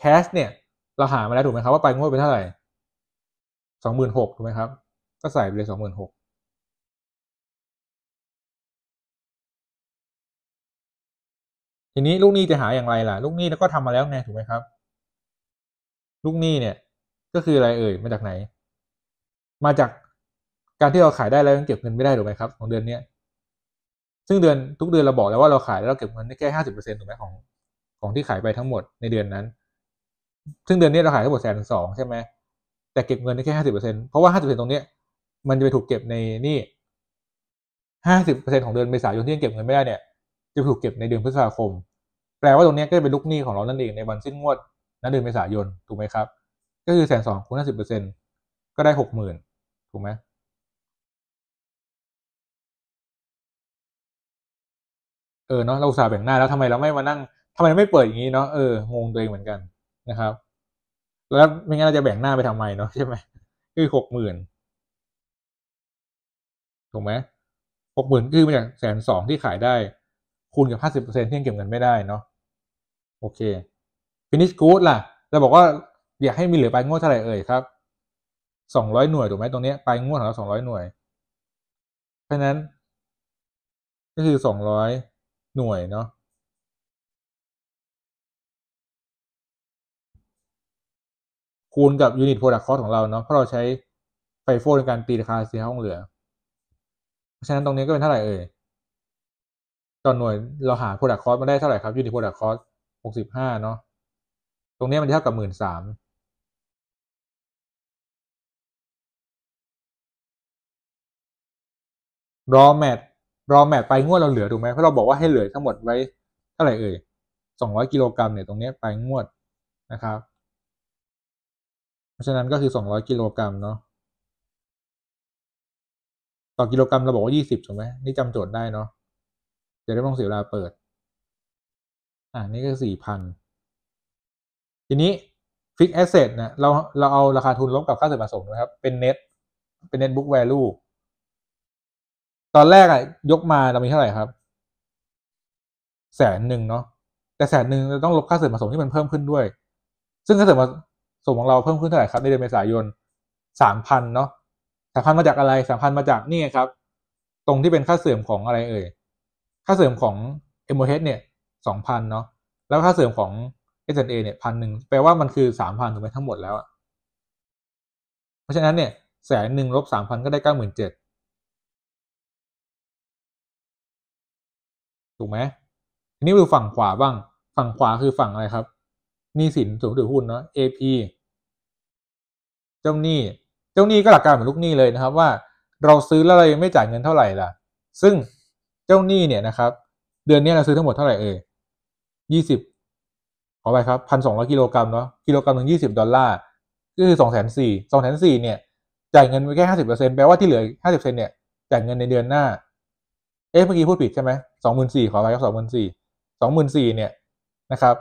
cash เนี่ย เราหามา แล้ว ถูกไหมครับ ว่าไปงวดเป็นเท่าไหร่สองหมื่นหกถูกไหมครับ ก็ใส่ไปเลยสองหมื่นหกทีนี้ลูกหนี้ จะหาอย่างไร ล่ะ ลูกหนี้แล้วก็ทำมาแล้วไงถูกไหมครับ ลูกหนี้เนี่ยก็คืออะไรเอ่ยมาจากไหน มาจากการที่เราขายได้แล้วยังเก็บเงินไม่ได้ถูกไหมครับของเดือนเนี้ยซึ่งเดือนทุกเดือนเราบอกแล้วว่าเราขายแล้วเราเก็บเงินได้แค่ห้าสิบเปอร์เซ็นต์ถูกไหมของของที่ขายไปทั้งหมดในเดือนนั้น ซึ่งเดือนนี้เราขายทั้งหมดแสนสองใช่ไหมแต่เก็บเงินได้แค่ห้าสิบเปอร์เซ็นต์เพราะว่าห้าสิบเปอร์เซ็นต์ตรงเนี้ยมันจะไปถูกเก็บในนี่ห้าสิบเปอร์เซ็นต์ของเดือนเมษายนที่ยังเก็บเงินไม่ได้เนี่ยจะถูกเก็บในเดือนพฤษภาคม แปลว่าตรงนี้ก็จะเป็นลูกหนี้ของเรานั่นเองในวันสิ้นงวดนั้นเดือนเมษายนถูกไหมครับก็คือแสนสองคูณห้าสิบเปอร์เซ็นต์ก็ได้หกหมื่นถูกไหมเออเนาะเราสาแบ่งหน้าแล้วทำไมเราไม่มานั่งทำไมไม่เปิดอย่างนี้เนาะเอองงตัวเองเหมือนกันนะครับ แล้วไม่งั้น เราจะแบ่งหน้าไปทำไมเนาะใช่ไหมคือหกหมื่นถูกไหมหกหมื่นคือมาจากแสนสองที่ขายได้คูณกับห้าสิบเปอร์เซ็นที่ยังเก็บเงินไม่ได้เนาะโอเคฟินิชกู๊ดล่ะเราบอกว่าอยากให้มีเหลือปลายงวดเท่าไหร่เอ่ยครับ สองร้อยหน่วยถูกไหมตรงนี้ปลายงวดของเราสองร้อยหน่วย เพราะนั้น ก็คือสองร้อยหน่วยเนาะ คูณกับยูนิตโปรดักต์คอสของเราเนาะ เพราะเราใช้ไฟโฟในการตีราคาสีห้องเหลือ เพราะฉะนั้นตรงนี้ก็เป็นเท่าไหร่เอ่ยต่อหน่วยเราหาโปรดักต์คอสมาได้เท่าไหร่ครับยูนิตต์คอสหกสิบห้าเนาะ ตรงนี้มันเท่ากับหมื่นสามรอ แมตรอแมตไปงวด เรา เหลือ ถูกไหมเพราะเราบอกว่าให้ เหลือ ทั้งหมดไว้เท่าไหร่เอ่ยสองร้อยกิโลกรัมเนี่ยตรงนี้ไปงวดนะครับ เพราะฉะนั้นก็คือสองร้อยกิโลกรัมเนาะ ต่อกิโลกรัมเราบอกว่ายี่สิบถูกไหม นี่จำโจทย์ได้เนาะ จะได้ไม่ต้องเสียเวลาเปิด อ่านี่ ก็สี่พันทีนี้ฟิกแอสเซทนะเรา เราเอาราคาทุนลบกับค่าเสื่อมสมนะครับ เป็นเน็ต เป็นเน็ตบุ๊กแวลูตอนแรกอะยกมาเรา มีเท่าไหร่ครับแสนหนึ่งเนาะแต่แสนหนึ่งจะต้องลบค่าเสื่อมผสมที่มันเพิ่มขึ้นด้วย ซึ่งค่าเสื่อมผสมของเราเพิ่มขึ้นเท่าไหร่ครับในเดือนเมษายนสามพันเนาะสามพันมาจากอะไรสามพันมาจากนี่ครับ ตรงที่เป็นค่าเสื่อมของอะไรเอ่ยค่าเสื่อมของเอโมเเนี่ยสองพันเนาะแล้วค่าเสื่อมของเอเนี่ยพันหนึ่งแปลว่ามันคือสามพันถูกไหมทั้งหมดแล้วเพราะฉะนั้นเนี่ยแสนหนึ่งลบสามพันก็ได้เก้าหมื่นเจ็ดถูกไหมทีนี้ไปดูฝั่งขวาบ้าง ฝั่งขวาคือฝั่งอะไรครับนี่สินสูงถือหุ้นเนาะ AP เจ้าหนี้เจ้าหนี้ก็หลักการเหมือนลูกหนี้เลยนะครับ ว่าเราซื้อแล้วเรายังไม่จ่ายเงินเท่าไหร่ล่ะ ซึ่งเจ้าหนี้เนี่ยนะครับ เดือนนี้เราซื้อทั้งหมดเท่าไหร่เอ่ยยี่สิบขอไปครับพันสองร้อยกิโลกรัมเนาะกิโลกรัมหนึ่งยี่สิบดอลลาร์ ก็คือสองแสนสี่สองแสนสี่เนี่ยจ่ายเงินไปแค่ห้าสิบเปอร์เซ็นต์แปลว่าที่เหลือห้าสิบเปอร์เซ็นต์เนี่ยจ่ายเงินในเดือนหน้า เอ๊ะเมื่อกี้พูดผิดใช่ไหมสองหมื่นสี่ขอไปครับสองหมื่นสี่สองหมื่นสี่เนี่ยนะครับ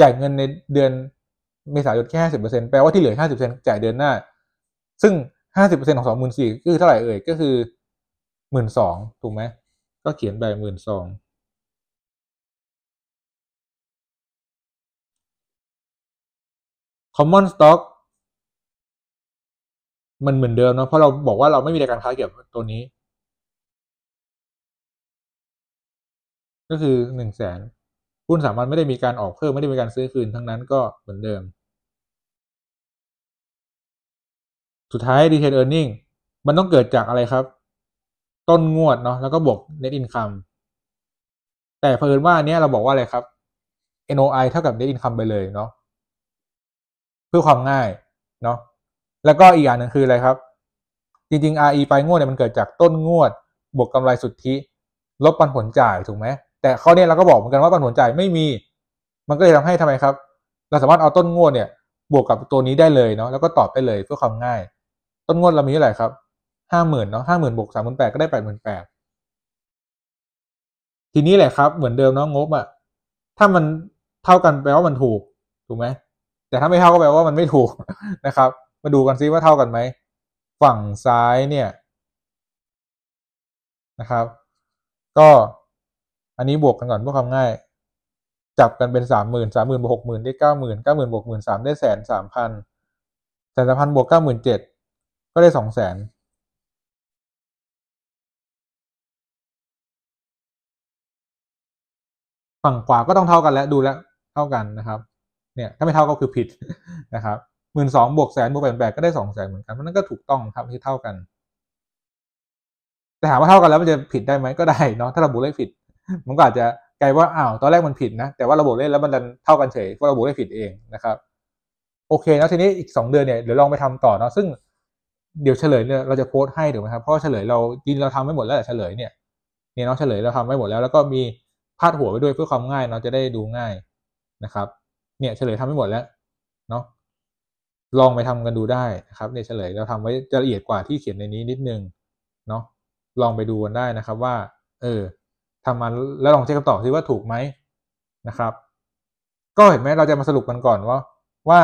จ่ายเงินในเดือนเมษายนแค่ห้าสิบเปอร์เซ็นต์แปลว่าที่เหลือห้าสิบเปอร์เซ็นต์จ่ายเดือนหน้า ซึ่งห้าสิบเปอร์เซ็นต์ของสองหมื่นสี่ก็คือเท่าไหร่เอ่ย ก็คือหมื่นสองถูกไหม ก็เขียนไปหมื่นสองคอมมอนสต็อกมันเหมือนเดิมเนาะเพราะเราบอกว่าเราไม่มีรายการค้าเกี่ยวกับตัวนี้ก็คือหนึ่งแสนหุ้นสามัญไม่ได้มีการออก เพิ่มไม่ได้มีการซื้อคืนทั้ง นั้นก็เหมือนเดิม สุดท้ายดีเท i เออร์เน็งมันต้องเกิดจากอะไรครับ ต้นงวดเนาะแล้วก็บวกเน็ตอินคัมแต่เผอิญว่าเนี้ยเราบอกว่าอะไรครับ NOI เท่ากับ net income ไปเลยเนาะเพื่อความง่าย เนาะแล้วก็อีกอย่างหนึ่งคืออะไรครับ จริงๆ RE ปลายงวดเนี่ยมันเกิดจากต้นงวด บวกกำไรสุทธิลบปันผลจ่ายถูกไหมแต่ข้อนี้เราก็บอกเหมือนกันว่าปันผลจ่ายไม่มี มันก็เลยทำให้ทำไมครับ เราสามารถเอาต้นงวดเนี่ย บวกกับตัวนี้ได้เลยเนาะ แล้วก็ตอบได้เลยเพื่อความง่าย ต้นงวดเรามีเท่าไหร่ครับห้าหมื่นเนาะห้าหมื่นบวกสามหมื่นแปดก็ได้แปดหมื่นแปด ทีนี้แหละครับ เหมือนเดิมเนาะงบอะถ้ามันเท่ากันแปลว่ามันถูกถูกไหม แต่ถ้าไม่เท่าก็แปลว่ามันไม่ถูกนะครับ มาดูกันซิว่าเท่ากันไหม ฝั่งซ้ายเนี่ยนะครับ ก็อันนี้บวกกันก่อนเพื่อความง่าย จับกันเป็นสามหมื่นสามหมื่นบวกหกหมื่นได้เก้าหมื่นเก้าหมื่นบวกหมื่นสามได้แสนสามพันแสนสามพันบวกเก้าหมื่นเจ็ด ก็ได้สองแสนฝั่งขวาก็ต้องเท่ากันแล้วดูแล้ว เท่ากันนะครับ เนี่ยถ้าไม่เท่าก็คือผิดนะครับหมื่นสองบวกแสนบวกแปดแปดก็ได้สองแสนเหมือนกันเพราะนั้นก็ถูกต้องครับที่เท่ากัน แต่ถามว่าเท่ากันแล้วมันจะผิดได้ไหมก็ได้เนาะถ้าเราบูเลขผิดมันก็อาจจะกลายว่าอ้าวตอนแรกมันผิดนะแต่ว่าระบบเล่นแล้วมันดันเท่ากันเฉยก็าระบบเล่นผิดเองนะครับ โอเคแล้วทีนี้อีกสองเดือนเนี่ยเดี๋ยวลองไปทำต่อเนาะซึ่ง เดี๋ยวเฉลยเนี่ยเราจะโพสต์ให้ถูกไหมครับเพราะเฉลยเรายินเราทำไม่หมดแล้วแต่เฉลย เนี่ยเนี่ยน้าะเฉลยเราทำไม่หมดแล้ว แล้วก็มีพาดหัวไปด้วยเพื่อความง่ายเนาะจะได้ดูง่ายนะครับ เนี่ย เฉลยทำไม่หมดแล้วเนาะลองไปทำกันดูได้นะครับเนี่ยเฉลยเราทำไว้จะละเอียดกว่าที่เขียนในนี้นิดนึงเนาะลองไปดูกันได้นะครับว่า เออทำมา แล้ว ลองเช็คคำตอบซิว่าถูกไหมนะครับ ก็เห็นไหมเราจะมาสรุปกันก่อนว่า ว่า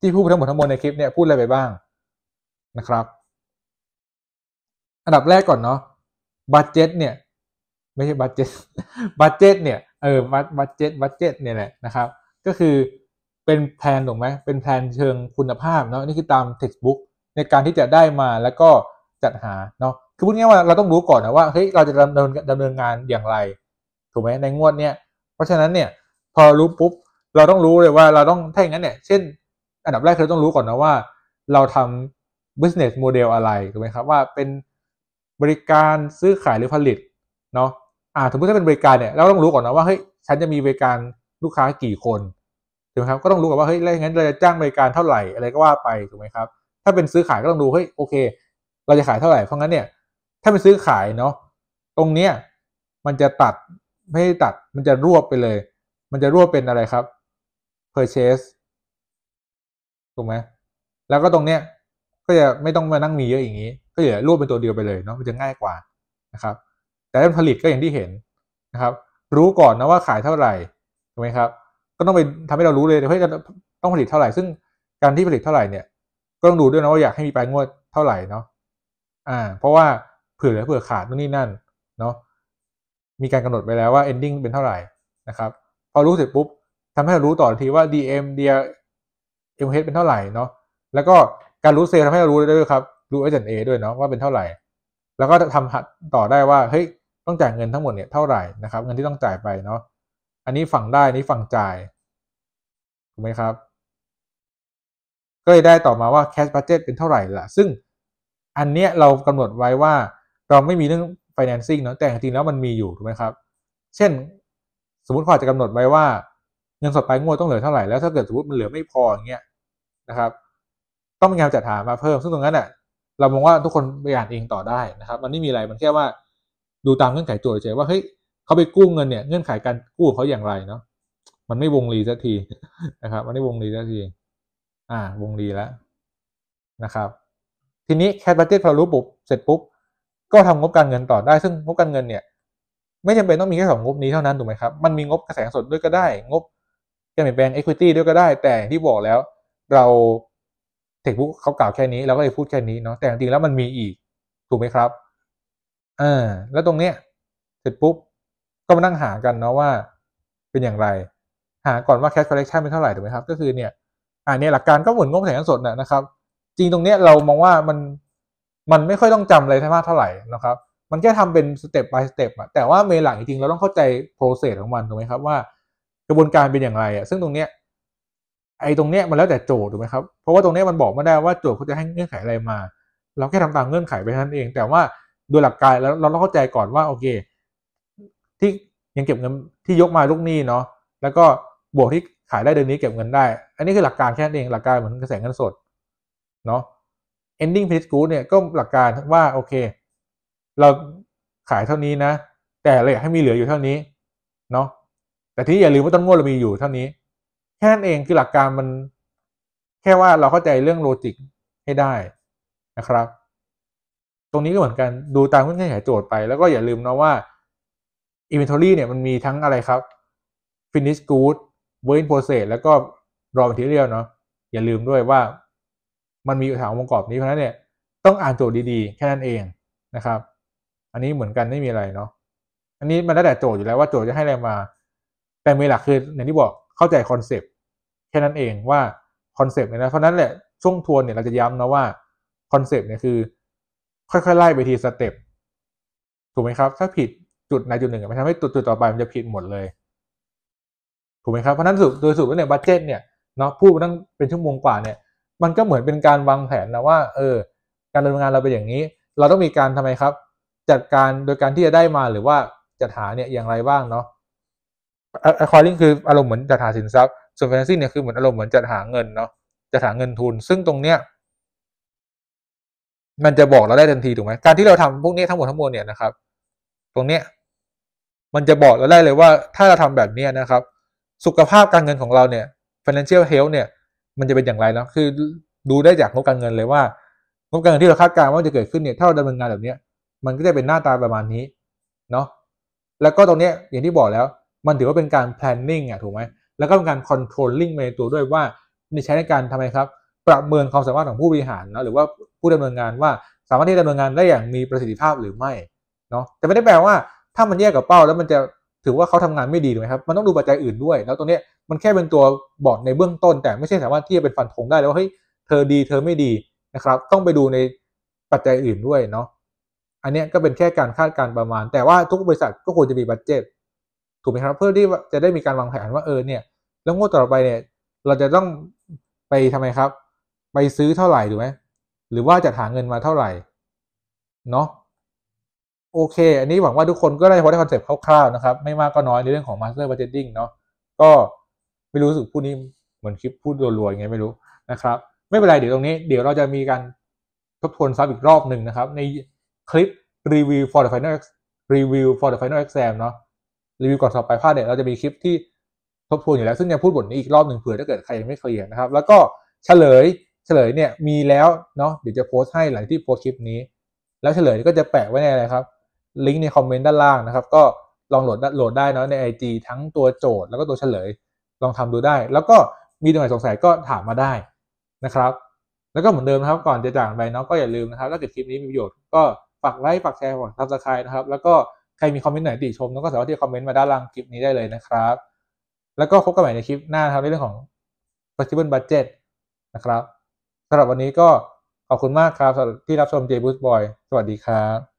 ที่พูดทั้งหมดทั้งมวลในคลิปเนี่ยพูด อะไร ไปบ้างนะครับ อันดับแรกก่อนเนาะบัตเจ็ตเนี่ย ไม่ใช่บัตเจ็ตบัตเจ็ตเนี่ยเออบัตบัตเจ็ตบัตเจ็ตเนี่ยแหละนะครับ ก็คือเป็น แพลนถูกไหมเป็นแพลนเชิงคุณภาพเนาะนี่คือตาม เท็กซ์บุ๊กในการที่จะได้มาแล้วก็จัดหาเนาะคือพูดง่ายว่าเราต้องรู้ก่อนนะว่าเฮ้ยเราจะดำเนินดำเนินงานอย่างไร ถูกไหมในงวดเนี้ยเพราะฉะนั้นเนี่ยพอรู้ปุ๊บเราต้องรู้เลยว่าเราต้องถ้าอย่างนั้นเนี่ยเช่นอันดับแรกคือต้องรู้ก่อนนะว่าเราทำ business model อะไรถูกไหมครับว่าเป็นบริการซื้อขายหรือผลิตเนาะอ่าสมมติถ้าเป็นบริการเนี่ยเราต้องรู้ก่อนนะว่าเฮ้ยฉันจะมีบริการลูกค้ากี่คนถูกไหมครับก็ต้องรู้ก่อนว่าเฮ้ยแล้วงั้นเราจะจ้างบริการเท่าไหร่อะไรก็ว่าไปถูกไหมครับถ้าเป็นซื้อขายก็ต้องดูเฮ้ยโอเคเราจะขายเท่าไหร่เพราะงั้นเนี่ยถ้าไปซื้อขายเนาะตรงเนี้ยมันจะตัดไม่ตัดมันจะรวบไปเลย มันจะรวบเป็นอะไรครับ purchase ถูกไหมแล้วก็ตรงเนี้ย ก็จะไม่ต้องมานั่งมีเยอะอย่างนี้ ก็จะ่รวบเป็นตัวเดียวไปเลยเนาะมันจะง่ายกว่านะครับ แต่ผลิตก็อย่างที่เห็นนะครับ รู้ก่อนนะว่าขายเท่าไหร่ถูกไหมครับ ก็ต้องไปทำให้เรารู้เลยเอจะต้องผลิตเท่าไหร่ ซึ่งการที่ผลิตเท่าไหร่เนี่ยก็ต้องดูด้วยนะว่าอยากให้มีปลายงวดเท่าไหร่เนาะอ่า เพราะว่าเผื่อเหลือเผื่อขาดนู่นนี่นั่นเนาะ มีการกำหนดไปแล้วว่า ending เป็นเท่าไหร่นะครับ พอรู้เสร็จปุ๊บทำให้รู้ต่อทีว่า dm dr mh เป็นเท่าไหร่เนาะแล้วก็การรู้เซลทำให้เรารู้ได้ด้วยครับ รู้ agent a ด้วยเนาะว่าเป็นเท่าไหร่ แล้วก็ทำหัดต่อได้ว่า เฮ้ยต้องจ่ายเงินทั้งหมดเนี่ยเท่าไหร่นะครับเงินที่ต้องจ่ายไปเนาะอันนี้ฝั่งได้นี้ฝั่งจ่ายถูกไหมครับ ก็เลยได้ต่อมาว่า cash budget เป็นเท่าไหร่ล่ะซึ่งอันเนี้ยเรากำหนดไว้ว่าเราไม่มีเรื่อง financing เนาะแต่จริงๆแล้วมันมีอยู่ถูกไหมครับ เช่นสมมติวขาาจะกำหนดไว้ว่าเงินสดปลายงวดต้องเหลือเท่าไหร่ แล้วถ้าเกิดสมมติมันเหลือไม่พออย่างเงี้ยนะครับ ต้องมีการจัดหามาเพิ่ม ซึ่งตรงนั้นอ่ะเรามองว่าทุกคนไปอ่านเองต่อได้นะครับ มันไม่มีอะไรมันแค่ว่าดูตามเงื่อนไขโจทย์เฉยว่าเฮ้ยเขาไปกู้เงินเนี่ยเงื่อนไขการกู้เขาอย่างไรเนาะมันไม่วงรีสักทีนะครับ มันไม่วงรีสักที อ่า วงรีแล้วนะครับ ทีนี้แคดบัตเจ็ตพอรู้ปุ๊บเสร็จปุ๊บก็ทำงบการเงินต่อได้ซึ่งงบการเงินเนี่ยไม่จำเป็นต้องมีแค่สองงบนี้เท่านั้นถูกไหมครับมันมีงบกระแสสดด้วยก็ได้งบการเปลี่ยนแปลง equity ด้วยก็ได้ แต่ที่บอกแล้วเราเทคบุ๊กเขากล่าวแค่นี้เราก็เลยพูดแค่นี้เนาะแต่จริงๆแล้วมันมีอีกถูกไหมครับอ่าแล้วตรงเนี้ยเสร็จปุ๊บก็มานั่งหากันเนาะว่า เป็นอย่างไรหาก่อนว่า cash collection เป็นเท่าไหร่ถูกไหมครับ ก็คือเนี่ยอ่าเนี่ยหลักการก็เหมือนงบแสงสดนะครับจริงตรงเนี้ยเรามองว่ามันมันไม่ค่อยต้องจำอะไรมากเท่าไหร่นะครับ มันแค่ทำเป็นสเต็ป by สเต็ปอะแต่ว่าเมนหลักจริงๆเราต้องเข้าใจโปรเซสของมันถูกไหมครับว่ากระบวนการเป็นอย่างไรอะซึ่งตรงเนี้ยไอ้ตรงเนี้ยมันแล้วแต่โจทย์ถูกไหมครับ เพราะว่าตรงเนี้ยมันบอกไม่ได้ว่าโจทย์เขาจะให้เงื่อนไขอะไรมา เราแค่ทำตามเงื่อนไขไปนั้นเอง แต่ว่าโดยหลักการแล้วเราต้องเข้าใจก่อนว่า โอเค ที่ยังเก็บเงินที่ยกมาลูกหนี้เนาะ แล้วก็บวกที่ขายได้เดือนนี้เก็บเงินได้ อันนี้คือหลักการแค่นั้นเองหลักการเหมือนกระแสเงินสด เนาะ ending price good เนี่ยก็หลักการว่า โอเค เราขายเท่านี้นะ แต่เราอยากให้มีเหลืออยู่เท่านี้ เนาะแต่ที่อย่าลืม ว่าต้นงวดเรามีอยู่เท่านี้ แค่นั้นเองคือหลักการมันแค่ว่าเราเข้าใจเรื่องโลจิกให้ได้นะครับ ตรงนี้ก็ เหมือนกันดูตามเงื่อนไขโจทย์ ไปแล้วก็อย่าลืมนะว่า inventory เนี่ยมันมีทั้งอะไรครับ finish good work in process แล้วก็ raw material เนาะอย่าลืมด้วยว่ามันมีอยู่าวองค์ประกอบนี้เพราะนั้นเนี่ยต้องอ่านโจทย์ดีๆแค่นั้นเองนะครับ อันนี้เหมือนกันไม่มีอะไรเนาะอันนี้มันแล้วแต่โจทย์อยู่แล้วว่าโจทย์จะให้อะไรมา แต่มีหลักคืออย่างที่บอกเข้าใจคอนเซปต์แค่นั้นเองว่าคอนเซปต์เนี่ยนะเพราะนั้นแหละช่วงทวนเนี่ยเราจะย้ำนะว่าคอนเซปต์เนี่ยคือค่อยๆไล่ไปทีสเต็ปถูกไหมครับ ถ้าผิดจุดในจุดหนึ่งมันทำให้จุดต่อไปมันจะผิดหมดเลยถูกไหมครับเพราะนั้นสโดยสล้วเนี่ยบัตเจ็ตเนี่ยเนาะพูดมาตั้งเป็นชั่วโมงกว่าเนี่ยมันก็เหมือนเป็นการวางแผนนะว่าเออ การดำเนินงานเราเป็นอย่างนี้ เราต้องมีการทำไมครับ จัดการโดยการที่จะได้มาหรือว่าจัดหาเนี่ยอย่างไรบ้างเนาะ acquiring คืออารมณ์เหมือนจัดหาสินทรัพย์ส่วน financing เนี่ยคือเหมือนอารมณ์เหมือนจัดหาเงินเนาะจัดหาเงินทุนซึ่งตรงเนี้ย มันจะบอกเราได้ทันทีถูกไหมการที่เราทำพวกนี้ทั้งหมดทั้งมวลเนี่ยนะครับ ตรงเนี้ย มันจะบอกเราได้เลยว่า ถ้าเราทำแบบเนี้ยนะครับ สุขภาพการเงินของเราเนี่ย financial health เนี่ยมันจะเป็นอย่างไรเนาะคือดูได้จากงบการเงินเลยว่างบการเงินที่เราคาดการณ์ว่าจะเกิดขึ้นเนี่ยถ้าเราดำเนินงานแบบนี้มันก็จะเป็นหน้าตาประมาณนี้เนาะแล้วก็ตรงนี้อย่างที่บอกแล้ว มันถือว่าเป็นการ planning อ่ะ ถูกไหม แล้วก็เป็นการ controlling ในตัวด้วยว่าใช้ในการทำไมครับ ประเมินความสามารถของผู้บริหารเนาะหรือว่าผู้ดำเนินงานว่าสามารถที่ดำเนินงานได้อย่างมีประสิทธิภาพหรือไม่เนาะแต่ไม่ได้แปลว่า ถ้ามันแย่กับเป้าแล้วมันจะถือว่าเขาทำงานไม่ดีถูกไหมครับมันต้องดูปัจจัยอื่นด้วย แล้วตรงนี้มันแค่เป็นตัวบอกในเบื้องต้น แต่ไม่ใช่สามารถที่จะเป็นฟันธงได้แล้วเฮ้ยเธอดีเธอไม่ดีนะครับ ต้องไปดูในปัจจัยอื่นด้วยเนาะอันนี้ก็เป็นแค่การคาดการประมาณ แต่ว่าทุกบริษัทก็ควรจะมีบัตเจตถูกไหมครับเพื่อที่จะได้มีการวางแผนว่าเออ เนี่ย แล้วงวดต่อไปเนี่ย เราจะต้องไปทำไมครับไปซื้อเท่าไหร่ถูกไหมหรือว่าจะหาเงินมาเท่าไหร่เนาะโอเคอันนี้หวังว่าทุกคนก็ได้พอได้คอนเซปต์คร่าวๆนะครับไม่มากก็น้อยในเรื่องของ Master รเจ็ตติ้งเนาะก็ไม่รู้สึกพูดนี้เหมือนคลิปพูดรวยๆไงไม่รู้นะครับ ไม่เป็นไร เดี๋ยวตรงนี้เดี๋ยวเราจะมีการทบทวนซ้ำอีกรอบหนึ่งนะครับในคลิปรีวิว for the final review for the final exam เนาะรีวิว ก่อนสอบไปภาคเนี่ยเราจะมีคลิปที่ทบทวนอยู่แล้ว ซึ่งจะพูดบทนี้อีกรอบหนึ่งเผื่อถ้าเกิดใครยังไม่เคลียร์นะครับแล้วก็เฉลยเฉลยเนี่ยมีแล้วเนาะเดี๋ยวจะโพสต์ให้หลังที่โพสคลิปนี้ แล้วเฉลยก็จะแปะไว้ในอะไรครับลิงก์ในคอมเมนต์ด้านล่างนะครับ ก็ลองโหลดโหลดได้เนาะใน IG ทั้งตัวโจทย์แล้วก็ตัวเฉลยลองทำดูได้ แล้วก็มีตรงไหนสงสัยก็ถามมาได้นะครับ แล้วก็เหมือนเดิมนะครับก่อนจะจากไปเนาะก็อย่าลืมนะครับถ้าเกิดคลิปนี้มีประโยชน์ก็ฝากไลค์ฝากแชร์ฝากทับสไครนะครับ แล้วก็ใครมีคอมเมนต์ไหนติชม ก็สามารถที่จะคอมเมนต์มาด้านล่างคลิปนี้ได้เลยนะครับ แล้วก็พบกันใหม่ในคลิปหน้าครับในเรื่องของ flexible budget นะครับสำหรับวันนี้ก็ขอบคุณมากครับที่รับชม J Boost Boy สวัสดีครับ